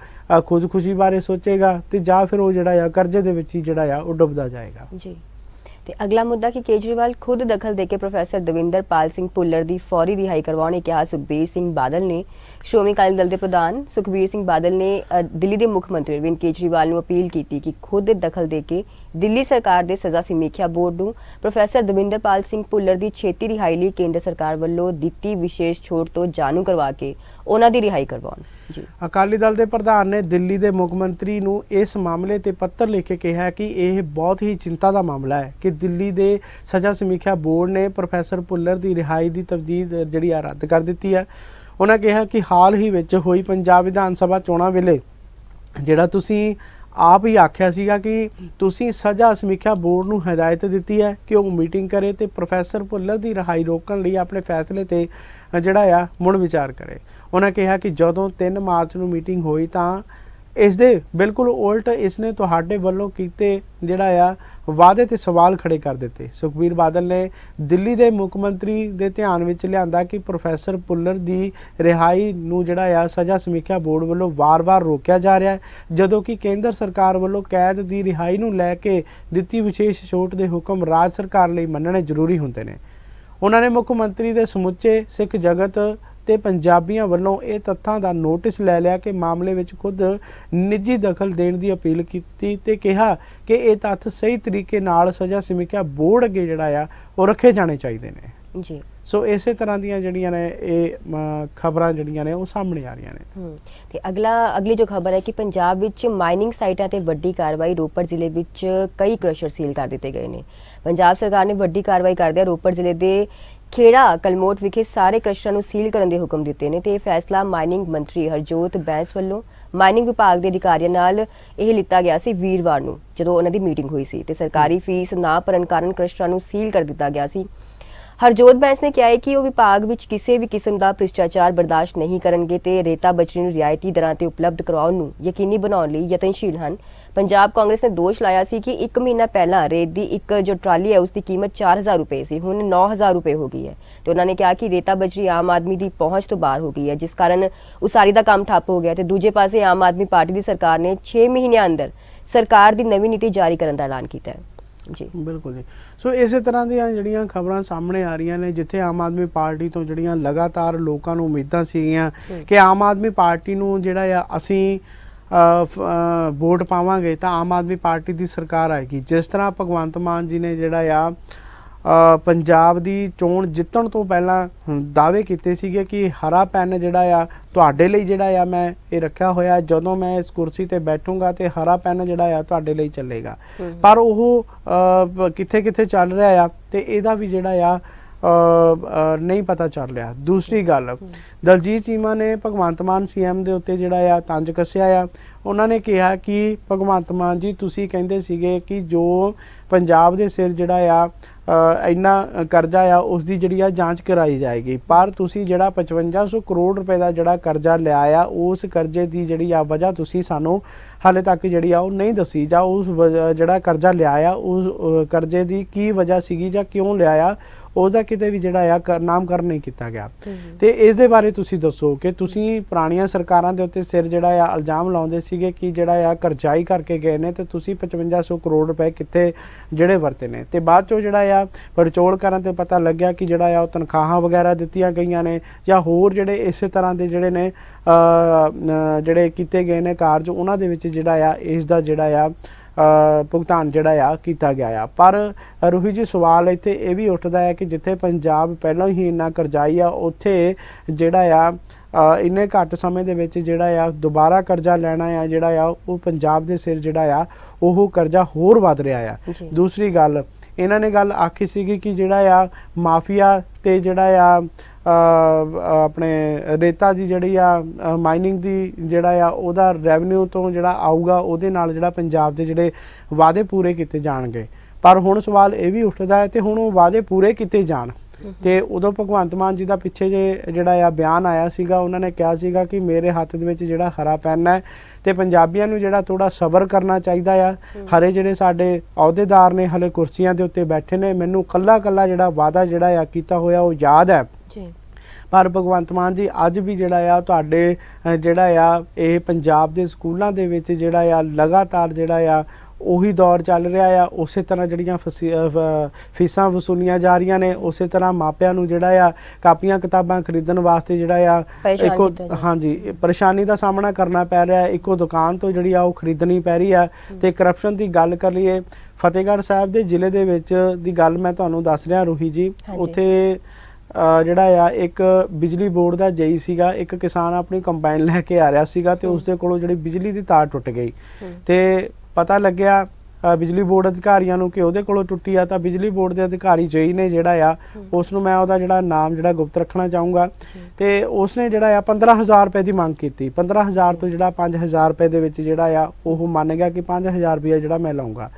B: ਖੁਦਕੁਸ਼ੀ ਬਾਰੇ ਸੋਚੇਗਾ ਤੇ ਜਾਂ ਫਿਰ ਉਹ ਜਿਹੜਾ ਆ ਕਰਜ਼ੇ ਦੇ ਵਿੱਚ ਹੀ ਜਿਹੜਾ ਆ ਉਹ ਡੁੱਬਦਾ ਜਾਏਗਾ ਜੀ
A: ਤੇ ਅਗਲਾ ਮੁੱਦਾ ਕਿ ਕੇਜਰੀਵਾਲ ਖੁਦ ਦਖਲ ਦੇ ਕੇ ਪ੍ਰੋਫੈਸਰ ਦਵਿੰਦਰ ਪਾਲ ਸਿੰਘ ਪੁੱਲਰ ਦੀ ਫੌਰੀ ਰਿਹਾਈ ਕਰਵਾਉਣੇ ਕਿਹਾ ਸੁਖਬੀਰ ਸਿੰਘ ਬਾਦਲ ਨੇ ਸ਼੍ਰੋਮਣੀ ਅਕਾਲੀ ਦਲ ਦੇ ਪ੍ਰਧਾਨ ਸੁਖਬੀਰ ਸਿੰਘ ਬਾਦਲ ਨੇ ਦਿੱਲੀ ਦੇ ਮੁੱਖ ਮੰਤਰੀ ਅਰਵਿੰਦ ਕੇਜਰੀਵਾਲ ਨੂੰ ਅਪੀਲ ਕੀਤੀ ਕਿ ਖੁਦ ਦਖਲ ਦੇ ਕੇ ਦਿੱਲੀ ਸਰਕਾਰ ਦੇ ਸਜ਼ਾ ਸਮੀਖਿਆ ਬੋਰਡ ਨੂੰ ਪ੍ਰੋਫੈਸਰ ਦਵਿੰਦਰਪਾਲ ਸਿੰਘ ਭੁੱਲਰ ਦੀ ਛੇਤੀ ਰਿਹਾਈ ਲਈ ਕੇਂਦਰ ਸਰਕਾਰ ਵੱਲੋਂ ਦਿੱਤੀ ਵਿਸ਼ੇਸ਼ ਛੋਟ ਤੋਂ ਜਾਣੂ ਕਰਵਾ ਕੇ ਉਹਨਾਂ ਦੀ ਰਿਹਾਈ ਕਰਵਾਉਣ
B: ਜੀ ਅਕਾਲੀ ਦਲ ਦੇ ਪ੍ਰਧਾਨ ਨੇ ਦਿੱਲੀ ਦੇ ਮੁੱਖ ਮੰਤਰੀ ਨੂੰ ਇਸ ਮਾਮਲੇ ਤੇ ਪੱਤਰ ਲਿਖ ਕੇ ਕਿਹਾ ਕਿ ਇਹ ਬਹੁਤ ਹੀ ਚਿੰਤਾ ਦਾ ਮਾਮਲਾ ਹੈ ਕਿ ਦਿੱਲੀ ਦੇ ਸਜ਼ਾ ਸਮੀਖਿਆ ਬੋਰਡ ਨੇ ਪ੍ਰੋਫੈਸਰ ਭੁੱਲਰ ਦੀ ਰਿਹਾਈ ਦੀ ਤਵਜੀਦ ਜਿਹੜੀ ਆ ਰੱਦ ਕਰ ਦਿੱਤੀ ਹੈ ਉਹਨਾਂ ਕਿਹਾ ਕਿ ਹਾਲ ਹੀ ਵਿੱਚ ਹੋਈ ਪੰਜਾਬ ਵਿਧਾਨ ਸਭਾ ਚੋਣਾਂ ਵੇਲੇ ਜਿਹੜਾ ਤੁਸੀਂ ਆਪ ਹੀ ਆਖਿਆ ਸੀਗਾ ਕਿ ਤੁਸੀਂ ਸਜ਼ਾ ਸਮੀਖਿਆ ਬੋਰਡ ਨੂੰ ਹਦਾਇਤ ਦਿੱਤੀ ਹੈ ਕਿ ਉਹ ਮੀਟਿੰਗ ਕਰੇ ਤੇ ਪ੍ਰੋਫੈਸਰ ਭੁੱਲਰ ਦੀ ਰਹਾਈ ਰੋਕਣ ਲਈ ਆਪਣੇ ਫੈਸਲੇ ਤੇ ਜਿਹੜਾ ਆ ਮੁੜ ਵਿਚਾਰ ਕਰੇ ਉਹਨਾਂ ਕਿਹਾ ਕਿ ਜਦੋਂ 3 ਮਾਰਚ ਨੂੰ ਮੀਟਿੰਗ ਹੋਈ ਤਾਂ ਇਸ ਦੇ ਬਿਲਕੁਲ ਉਲਟ ਇਸ ਨੇ ਤੁਹਾਡੇ ਵੱਲੋਂ ਕੀਤੇ ਜਿਹੜਾ ਆ ਵਾਅਦੇ ਤੇ ਸਵਾਲ ਖੜੇ ਕਰ ਦਿੱਤੇ ਸੁਖਬੀਰ ਬਾਦਲ ਨੇ ਦਿੱਲੀ ਦੇ ਮੁੱਖ ਮੰਤਰੀ ਦੇ ਧਿਆਨ ਵਿੱਚ ਲਿਆਂਦਾ ਕਿ ਪ੍ਰੋਫੈਸਰ ਪੁੱਲਰ ਦੀ ਰਿਹਾਈ ਨੂੰ ਜਿਹੜਾ ਆ ਸਜ਼ਾ ਸਮੀਖਿਆ ਬੋਰਡ ਵੱਲੋਂ ਵਾਰ-ਵਾਰ ਰੋਕਿਆ ਜਾ ਰਿਹਾ ਹੈ ਜਦੋਂ ਕਿ ਕੇਂਦਰ ਸਰਕਾਰ ਵੱਲੋਂ ਕੈਦ ਦੀ ਰਿਹਾਈ ਨੂੰ ਲੈ ਕੇ ਦਿੱਤੀ ਵਿਸ਼ੇਸ਼ ਛੋਟ ਦੇ ਹੁਕਮ ਰਾਜ ਸਰਕਾਰ ਲਈ ਮੰਨਣੇ ਜ਼ਰੂਰੀ ਹੁੰਦੇ ਨੇ ਉਹਨਾਂ ਨੇ ਮੁੱਖ ਮੰਤਰੀ ਦੇ ਸਮੁੱਚੇ ਸਿੱਖ ਜਗਤ ਤੇ ਪੰਜਾਬੀਆਂ ਵੱਲੋਂ ਇਹ ਤੱਥਾਂ ਦਾ ਨੋਟਿਸ ਲੈ ਲਿਆ ਕਿ ਮਾਮਲੇ ਵਿੱਚ ਖੁਦ ਨਿੱਜੀ ਦਖਲ ਦੇਣ ਦੀ ਅਪੀਲ ਕੀਤੀ ਤੇ ਕਿਹਾ ਕਿ ਇਹ ਤੱਥ ਸਹੀ ਤਰੀਕੇ ਨਾਲ ਸਜ਼ਾ ਸਮੀਖਿਆ ਬੋਰਡ ਅੱਗੇ ਜਿਹੜਾ ਆ ਉਹ ਰੱਖੇ ਜਾਣੇ ਚਾਹੀਦੇ ਨੇ ਜੀ ਸੋ ਇਸੇ ਤਰ੍ਹਾਂ ਦੀਆਂ ਜਿਹੜੀਆਂ ਨੇ ਇਹ ਖਬਰਾਂ ਜਿਹੜੀਆਂ ਨੇ ਉਹ ਸਾਹਮਣੇ ਆ ਰਹੀਆਂ ਨੇ
A: ਤੇ ਅਗਲਾ ਅਗਲੀ ਜੋ ਖਬਰ ਹੈ ਕਿ ਪੰਜਾਬ ਵਿੱਚ ਮਾਈਨਿੰਗ ਸਾਈਟਾਂ ਤੇ ਵੱਡੀ ਕਾਰਵਾਈ ਰੋਪੜ ਜ਼ਿਲ੍ਹੇ ਵਿੱਚ ਕਈ ਕ੍ਰਸ਼ਰ ਸੀਲ ਕਰ ਦਿੱਤੇ ਗਏ ਨੇ ਪੰਜਾਬ ਸਰਕਾਰ ਨੇ ਵੱਡੀ ਕਾਰਵਾਈ ਕਰਦੇ ਆ ਰੋਪੜ ਜ਼ਿਲ੍ਹੇ ਦੇ ਖੇੜਾ ਕਲਮੋਟ ਵਿਖੇ ਸਾਰੇ ਕ੍ਰਸ਼ਰਾਂ ਨੂੰ ਸੀਲ ਕਰਨ ਦੇ ਹੁਕਮ ਦਿੱਤੇ ਨੇ ਤੇ ਇਹ ਫੈਸਲਾ ਮਾਈਨਿੰਗ ਮੰਤਰੀ ਹਰਜੋਤ ਬੈਂਸ ਵੱਲੋਂ ਮਾਈਨਿੰਗ ਵਿਭਾਗ ਦੇ ਅਧਿਕਾਰੀਆਂ ਨਾਲ ਇਹ ਲਿੱਤਾ ਗਿਆ ਸੀ ਵੀਰਵਾਰ ਨੂੰ ਜਦੋਂ ਉਹਨਾਂ ਦੀ ਮੀਟਿੰਗ ਹੋਈ ਸੀ ਤੇ ਸਰਕਾਰੀ ਫੀਸ ਨਾ ਭਰਨ ਕਾਰਨ ਕ੍ਰਸ਼ਰਾਂ ਨੂੰ ਸੀਲ ਕਰ ਦਿੱਤਾ ਗਿਆ ਸੀ ਹਰਜੋਤ ਬੈਂਸ ਨੇ ਕਿਹਾ ਹੈ ਕਿ ਉਹ ਵਿਭਾਗ ਵਿੱਚ ਕਿਸੇ ਵੀ ਕਿਸਮ ਦਾ ਭ੍ਰਿਸ਼ਟਾਚਾਰ ਬਰਦਾਸ਼ਤ ਨਹੀਂ ਕਰਨਗੇ ਤੇ ਰੇਤਾ ਬਜਰੀ ਨੂੰ ਰਿਆਇਤੀ ਦਰਾਂ ਤੇ ਉਪਲਬਧ ਕਰਵਾਉਣ ਨੂੰ ਯਕੀਨੀ ਬਣਾਉਣ ਲਈ ਯਤਨਸ਼ੀਲ ਹਨ ਪੰਜਾਬ ਕਾਂਗਰਸ ਨੇ ਦੋਸ਼ ਲਾਇਆ ਸੀ ਕਿ 1 ਮਹੀਨਾ ਪਹਿਲਾਂ ਰੇਤ ਦੀ ਇੱਕ ਜੋ ਟਰਾਲੀ ਹੈ ਉਸ ਦੀ ਕੀਮਤ 4000 ਰੁਪਏ ਸੀ ਹੁਣ 9000 ਰੁਪਏ ਹੋ ਗਈ ਹੈ ਤੇ ਉਹਨਾਂ ਨੇ ਕਿਹਾ ਕਿ ਰੇਤਾ ਬਜਰੀ ਆਮ ਆਦਮੀ ਦੀ ਪਹੁੰਚ ਤੋਂ ਬਾਹਰ ਹੋ ਗਈ ਹੈ ਜਿਸ ਕਾਰਨ ਉਸਾਰੀ ਦਾ ਕੰਮ ਠੱਪ ਹੋ ਗਿਆ ਤੇ ਦੂਜੇ ਪਾਸੇ ਆਮ ਆਦਮੀ ਪਾਰਟੀ ਦੀ ਸਰਕਾਰ ਨੇ 6 ਮਹੀਨਿਆਂ ਅੰਦਰ ਸਰਕਾਰ ਦੀ ਨਵੀਂ ਨੀਤੀ ਜਾਰੀ ਕਰਨ ਦਾ ਐਲਾਨ ਕੀਤਾ ਹੈ
B: ਜੀ ਬਿਲਕੁਲ ਜੀ ਸੋ ਇਸੇ ਤਰ੍ਹਾਂ ਦੀਆਂ ਜਿਹੜੀਆਂ ਖਬਰਾਂ ਸਾਹਮਣੇ ਆ ਰਹੀਆਂ ਨੇ ਜਿੱਥੇ ਆਮ ਆਦਮੀ ਪਾਰਟੀ ਤੋਂ ਜਿਹੜੀਆਂ ਲਗਾਤਾਰ ਲੋਕਾਂ ਨੂੰ ਉਮੀਦਾਂ ਸੀਗੀਆਂ ਕਿ ਆਮ ਆਦਮੀ ਪਾਰਟੀ ਨੂੰ ਜਿਹੜਾ ਆ ਅਸੀਂ ਵੋਟ ਪਾਵਾਂਗੇ ਤਾਂ ਆਮ ਆਦਮੀ ਪਾਰਟੀ ਦੀ ਸਰਕਾਰ ਆਏਗੀ ਜਿਸ ਤਰ੍ਹਾਂ ਭਗਵੰਤ ਮਾਨ ਜੀ ਨੇ ਜਿਹੜਾ ਆ ਪੰਜਾਬ ਦੀ ਚੋਣ ਜਿੱਤਣ ਤੋਂ ਪਹਿਲਾਂ ਦਾਅਵੇ ਕੀਤੇ ਸੀਗੇ ਕਿ ਹਰਾ ਪੈਨ ਜਿਹੜਾ ਆ ਤੁਹਾਡੇ ਲਈ ਜਿਹੜਾ ਆ ਮੈਂ ਇਹ ਰੱਖਿਆ ਹੋਇਆ ਜਦੋਂ ਮੈਂ ਇਸ ਕੁਰਸੀ ਤੇ ਬੈਠੂੰਗਾ ਤੇ ਹਰਾ ਪੈਨ ਜਿਹੜਾ ਆ ਤੁਹਾਡੇ ਲਈ ਚੱਲੇਗਾ ਪਰ ਉਹ ਕਿੱਥੇ ਕਿੱਥੇ ਚੱਲ ਰਿਹਾ ਆ ਤੇ ਇਹਦਾ ਵੀ ਜਿਹੜਾ ਆ ਨਹੀਂ ਪਤਾ ਚੱਲ ਰਿਹਾ ਦੂਸਰੀ ਗੱਲ ਦਲਜੀਤ ਚੀਮਾ ਨੇ ਭਗਵੰਤ ਮਾਨ ਸੀਐਮ ਦੇ ਉੱਤੇ ਜਿਹੜਾ ਆ ਤੰਜ ਕੱਸਿਆ ਆ ਉਹਨਾਂ ਨੇ ਕਿਹਾ ਕਿ ਭਗਵੰਤ ਮਾਨ ਜੀ ਤੁਸੀਂ ਕਹਿੰਦੇ ਸੀਗੇ ਕਿ ਜੋ ਪੰਜਾਬ ਦੇ ਸਿਰ ਜਿਹੜਾ ਆ ਇੰਨਾ ਕਰਜ਼ਾ ਆ ਉਸ ਦੀ ਜਿਹੜੀ ਆ ਜਾਂਚ ਕਰਾਈ ਜਾਏਗੀ ਪਰ ਤੁਸੀਂ ਜਿਹੜਾ 5500 ਕਰੋੜ ਰੁਪਏ ਦਾ ਜਿਹੜਾ ਕਰਜ਼ਾ ਲਿਆ ਆ ਉਸ ਕਰਜ਼ੇ ਦੀ ਜਿਹੜੀ ਆ ਵਜ੍ਹਾ ਤੁਸੀਂ ਸਾਨੂੰ ਹਾਲੇ ਤੱਕ ਜਿਹੜੀ ਆ ਉਹ ਨਹੀਂ ਦੱਸੀ ਜਾਂ ਉਸ ਜਿਹੜਾ ਕਰਜ਼ਾ ਲਿਆ ਆ ਉਸ ਕਰਜ਼ੇ ਦੀ ਕੀ ਵਜ੍ਹਾ ਸੀਗੀ ਜਾਂ ਕਿਉਂ ਲਿਆ ਆ ਉਹਦਾ ਕਿਤੇ ਵੀ ਜਿਹੜਾ ਆ ਨਾਮਕਰਨ ਨਹੀਂ ਕੀਤਾ ਗਿਆ ਤੇ ਇਸ ਦੇ ਬਾਰੇ ਤੁਸੀਂ ਦੱਸੋ ਕਿ ਤੁਸੀਂ ਪੁਰਾਣੀਆਂ ਸਰਕਾਰਾਂ ਦੇ ਉੱਤੇ ਸਿਰ ਜਿਹੜਾ ਆ ਇਲਜ਼ਾਮ ਲਾਉਂਦੇ ਸੀਗੇ ਕਿ ਜਿਹੜਾ ਆ ਕਰਜ਼ਾਈ ਕਰਕੇ ਗਏ ਨੇ ਤੇ ਤੁਸੀਂ 5500 ਕਰੋੜ ਰੁਪਏ ਕਿੱਥੇ ਜਿਹੜੇ ਵਰਤੇ ਨੇ ਤੇ ਬਾਅਦ ਚੋਂ ਜਿਹੜਾ ਆ ਪਰਚੋਲ ਕਰਨ ਤੇ ਪਤਾ ਲੱਗਿਆ ਕਿ ਜਿਹੜਾ ਆ ਉਹ ਤਨਖਾਹਾਂ ਵਗੈਰਾ ਦਿੱਤੀਆਂ ਗਈਆਂ ਨੇ ਜਾਂ ਹੋਰ ਜਿਹੜੇ ਇਸੇ ਤਰ੍ਹਾਂ ਦੇ ਜਿਹੜੇ ਨੇ ਜਿਹੜੇ ਕੀਤੇ ਗਏ ਨੇ ਕਾਰਜ ਉਹਨਾਂ ਦੇ ਵਿੱਚ ਜਿਹੜਾ ਆ ਇਸ ਦਾ ਜਿਹੜਾ ਆ ਭੁਗਤਾਨ ਜਿਹੜਾ ਆ ਕੀਤਾ ਗਿਆ ਆ ਪਰ ਰੋਹੀ ਜੀ ਸਵਾਲ ਇੱਥੇ ਇਹ ਵੀ ਉੱਠਦਾ ਹੈ ਕਿ ਜਿੱਥੇ ਪੰਜਾਬ ਪਹਿਲਾਂ ਹੀ ਇੰਨਾ ਕਰਜ਼ਾਈ ਆ ਉੱਥੇ ਜਿਹੜਾ ਆ ਇੰਨੇ ਘੱਟ ਸਮੇਂ ਦੇ ਵਿੱਚ ਜਿਹੜਾ ਆ ਦੁਬਾਰਾ ਕਰਜ਼ਾ ਲੈਣਾ ਆ ਜਿਹੜਾ ਆ ਉਹ ਪੰਜਾਬ ਦੇ ਸਿਰ ਜਿਹੜਾ ਆ ਉਹ ਕਰਜ਼ਾ ਹੋਰ ਵਧ ਰਿਹਾ ਆ ਦੂਸਰੀ ਗੱਲ ਇਹਨਾਂ ਨੇ ਗੱਲ ਆਖੀ ਸੀਗੀ ਕਿ ਜਿਹੜਾ ਆ ਮਾਫੀਆ ਤੇ ਜਿਹੜਾ ਆ ਆਪਣੇ ਰੇਤਾ ਦੀ ਜਿਹੜੀ ਆ ਮਾਈਨਿੰਗ ਦੀ ਜਿਹੜਾ ਆ ਉਹਦਾ ਰੈਵਨਿਊ ਤੋਂ ਜਿਹੜਾ ਆਊਗਾ ਉਹਦੇ ਨਾਲ ਜਿਹੜਾ ਪੰਜਾਬ ਦੇ ਜਿਹੜੇ ਵਾਅਦੇ ਪੂਰੇ ਕੀਤੇ ਜਾਣਗੇ ਪਰ ਹੁਣ ਸਵਾਲ ਇਹ ਵੀ ਉੱਠਦਾ ਹੈ ਤੇ ਹੁਣ ਉਹ ਵਾਅਦੇ ਪੂਰੇ ਕੀਤੇ ਜਾਣ ਤੇ ਉਦੋਂ ਭਗਵੰਤ ਮਾਨ ਜੀ ਦਾ ਪਿੱਛੇ ਜੇ ਜਿਹੜਾ ਆ ਬਿਆਨ ਆਇਆ ਸੀਗਾ ਉਹਨਾਂ ਨੇ ਕਿਹਾ ਸੀਗਾ ਕਿ ਮੇਰੇ ਹੱਥ ਦੇ ਵਿੱਚ ਜਿਹੜਾ ਹਰਾ ਪੈਨ ਹੈ ਤੇ ਪੰਜਾਬੀਆਂ ਨੂੰ ਜਿਹੜਾ ਥੋੜਾ ਸਬਰ ਕਰਨਾ ਚਾਹੀਦਾ ਆ ਹਰੇ ਜਿਹੜੇ ਸਾਡੇ ਅਹੁਦੇਦਾਰ ਨੇ ਹਲੇ ਕੁਰਸੀਆਂ ਦੇ ਉੱਤੇ ਬੈਠੇ ਨੇ ਮੈਨੂੰ ਕੱਲਾ ਕੱਲਾ ਜਿਹੜਾ ਵਾਅਦਾ ਜਿਹੜਾ ਆ ਕੀਤਾ ਹੋਇਆ ਉਹ ਯਾਦ ਹੈ ਜੀ ਪਰ ਭਗਵੰਤ ਮਾਨ ਜੀ ਅੱਜ ਵੀ ਜਿਹੜਾ ਆ ਤੁਹਾਡੇ ਜਿਹੜਾ ਆ ਇਹ ਪੰਜਾਬ ਦੇ ਸਕੂਲਾਂ ਦੇ ਵਿੱਚ ਜਿਹੜਾ ਆ ਲਗਾਤਾਰ ਜਿਹੜਾ ਆ ਉਹੀ ਦੌਰ ਚੱਲ ਰਿਹਾ ਆ ਉਸੇ ਤਰ੍ਹਾਂ ਜਿਹੜੀਆਂ ਫੀਸਾਂ ਵਸੂਲੀਆਂ ਜਾ ਰਹੀਆਂ ਨੇ ਉਸੇ ਤਰ੍ਹਾਂ ਮਾਪਿਆਂ ਨੂੰ ਜਿਹੜਾ ਆ ਕਾਪੀਆਂ ਕਿਤਾਬਾਂ ਖਰੀਦਣ ਵਾਸਤੇ ਜਿਹੜਾ ਆ ਇੱਕੋ ਹਾਂਜੀ ਪਰੇਸ਼ਾਨੀ ਦਾ ਸਾਹਮਣਾ ਕਰਨਾ ਪੈ ਰਿਹਾ ਇੱਕੋ ਦੁਕਾਨ ਤੋਂ ਜਿਹੜੀ ਆ ਉਹ ਖਰੀਦਣੀ ਪੈ ਰਹੀ ਆ ਤੇ ਕਰਪਸ਼ਨ ਦੀ ਗੱਲ ਕਰ ਲਈਏ ਫਤਿਹਗੜ੍ਹ ਸਾਹਿਬ ਦੇ ਜ਼ਿਲ੍ਹੇ ਦੇ ਵਿੱਚ ਦੀ ਗੱਲ ਮੈਂ ਤੁਹਾਨੂੰ ਦੱਸ ਰਿਹਾ ਰੋਹੀ ਜੀ ਉੱਥੇ ਜਿਹੜਾ ਆ ਇੱਕ ਬਿਜਲੀ ਬੋਰਡ ਦਾ ਜਈ ਸੀਗਾ ਇੱਕ ਕਿਸਾਨ ਆਪਣੀ ਕੰਬਾਈਨ ਲੈ ਕੇ ਆ ਰਿਹਾ ਸੀਗਾ ਤੇ ਉਸ ਦੇ ਕੋਲੋਂ ਜਿਹੜੀ ਬਿਜਲੀ ਦੀ ਤਾਰ ਟੁੱਟ ਗਈ ਤੇ ਪਤਾ ਲੱਗਿਆ ਬਿਜਲੀ ਬੋਰਡ ਅਧਿਕਾਰੀਆਂ ਨੂੰ ਕਿ ਉਹਦੇ ਕੋਲੋਂ ਟੁੱਟੀ ਆ ਤਾਂ ਬਿਜਲੀ ਬੋਰਡ ਦੇ ਅਧਿਕਾਰੀ ਜਈ ਨੇ ਜਿਹੜਾ ਆ ਉਸ ਨੂੰ ਮੈਂ ਉਹਦਾ ਜਿਹੜਾ ਨਾਮ ਜਿਹੜਾ ਗੁਪਤ ਰੱਖਣਾ ਚਾਹੂੰਗਾ ਤੇ ਉਸ ਨੇ ਜਿਹੜਾ ਆ 15000 ਰੁਪਏ ਦੀ ਮੰਗ ਕੀਤੀ 15000 ਤੋਂ ਜਿਹੜਾ 5000 ਰੁਪਏ ਦੇ ਵਿੱਚ ਜਿਹੜਾ ਆ ਉਹ ਮੰਨ ਗਿਆ ਕਿ 5000 ਰੁਪਏ ਜਿਹੜਾ ਮੈਂ ਲਾਉਂਗਾ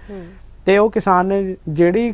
B: ਤੇ ਉਹ ਕਿਸਾਨ ਨੇ ਜਿਹੜੀ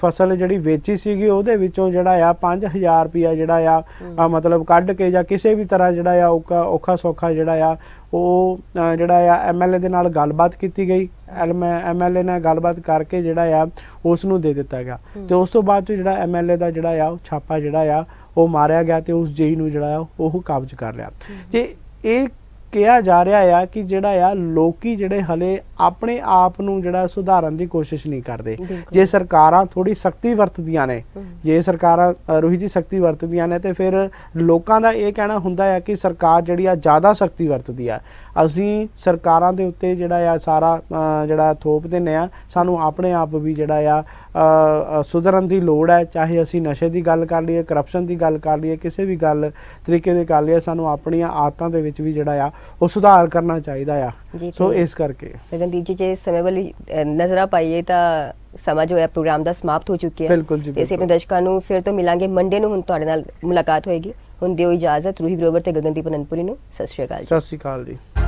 B: ਫਸਲ ਜਿਹੜੀ ਵੇਚੀ ਸੀਗੀ ਉਹਦੇ ਵਿੱਚੋਂ ਜਿਹੜਾ ਆ 5000 ਰੁਪਿਆ ਜਿਹੜਾ ਆ ਮਤਲਬ ਕੱਢ ਕੇ ਜਾਂ ਕਿਸੇ ਵੀ ਤਰ੍ਹਾਂ ਜਿਹੜਾ ਆ ਔਖਾ ਸੌਖਾ ਜਿਹੜਾ ਆ ਉਹ ਜਿਹੜਾ ਆ ਐਮਐਲਏ ਦੇ ਨਾਲ ਗੱਲਬਾਤ ਕੀਤੀ ਗਈ ਐਮਐਲਏ ਨੇ ਗੱਲਬਾਤ ਕਰਕੇ ਜਿਹੜਾ ਆ ਉਸ ਨੂੰ ਦੇ ਦਿੱਤਾ ਗਿਆ ਤੇ ਉਸ ਤੋਂ ਬਾਅਦ ਜਿਹੜਾ ਐਮਐਲਏ ਦਾ ਜਿਹੜਾ ਆ ਉਹ ਛਾਪਾ ਜਿਹੜਾ ਆ ਉਹ ਮਾਰਿਆ ਗਿਆ ਤੇ ਉਸ ਜੇਈ ਨੂੰ ਜਿਹੜਾ ਉਹ ਕਾਬਜ ਕਰ ਲਿਆ ਤੇ ਇਹ ਕਿਹਾ ਜਾ ਰਿਹਾ ਆ ਕਿ ਜਿਹੜਾ ਆ ਲੋਕੀ ਜਿਹੜੇ ਹਲੇ ਆਪਣੇ ਆਪ ਨੂੰ ਜਿਹੜਾ ਸੁਧਾਰਨ ਦੀ ਕੋਸ਼ਿਸ਼ ਨਹੀਂ ਕਰਦੇ ਜੇ ਸਰਕਾਰਾਂ ਥੋੜੀ ਸਖਤੀ ਵਰਤਦੀਆਂ ਨੇ ਜੇ ਸਰਕਾਰਾਂ ਰੋਹੀ ਜੀ ਸਖਤੀ ਵਰਤਦੀਆਂ ਨੇ ਤੇ ਫਿਰ ਲੋਕਾਂ ਦਾ ਇਹ ਕਹਿਣਾ ਹੁੰਦਾ ਆ ਕਿ ਸਰਕਾਰ ਜਿਹੜੀ ਆ ਜ਼ਿਆਦਾ ਸਖਤੀ ਵਰਤਦੀ ਆ ਅਸੀਂ ਸਰਕਾਰਾਂ ਦੇ ਉੱਤੇ ਜਿਹੜਾ ਆ ਸਾਰਾ ਜਿਹੜਾ ਥੋਪ ਦਿੰਨੇ ਆ ਸਾਨੂੰ ਆਪਣੇ ਆਪ ਵੀ ਜਿਹੜਾ ਆ ਸੁਧਰਨ ਦੀ ਲੋੜ ਹੈ ਚਾਹੇ ਅਸੀਂ ਨਸ਼ੇ ਦੀ ਗੱਲ ਕਰ ਲਈਏ ਕਰਪਸ਼ਨ ਦੀ ਗੱਲ ਕਰ ਲਈਏ ਕਿਸੇ ਵੀ ਗੱਲ ਤਰੀਕੇ ਦੇ ਕਰ ਲਈਏ ਸਾਨੂੰ ਆਪਣੀਆਂ ਆਦਤਾਂ ਦੇ ਵਿੱਚ ਵੀ ਜਿਹੜਾ ਆ ਉਹ ਸੁਧਾਰ ਕਰਨਾ ਚਾਹੀਦਾ ਆ ਸੋ ਇਸ ਕਰਕੇ
A: ਗਗਨਦੀਪ ਜੀ ਜੇ ਸਮੇਂ ਵਾਲੀ ਨਜ਼ਰਾ ਪਾਈਏ ਤਾਂ ਸਮਾਂ ਜੋ ਹੈ ਪ੍ਰੋਗਰਾਮ ਦਾ ਸਮਾਪਤ ਹੋ ਚੁੱਕਿਆ ਹੈ ਬਿਲਕੁਲ ਜੀ ਇਸੇ ਦਰਸ਼ਕਾਂ ਨੂੰ ਫਿਰ ਤੋਂ ਮਿਲਾਂਗੇ ਮੰਡੇ ਨੂੰ ਹੁਣ ਤੁਹਾਡੇ ਨਾਲ ਮੁਲਾਕਾਤ ਹੋਏਗੀ ਹੁਣ ਦਿਓ ਇਜਾਜ਼ਤ ਰੂਹੀ ਗਰੋਵਰ ਤੇ ਗਗਨਦੀਪ ਨੰਦਪੁਰੀ ਨੂੰ ਸਤਿ ਸ਼੍ਰੀ ਅਕਾਲ ਜੀ ਸਤਿ
B: ਸ਼੍ਰੀ ਅਕਾਲ ਜੀ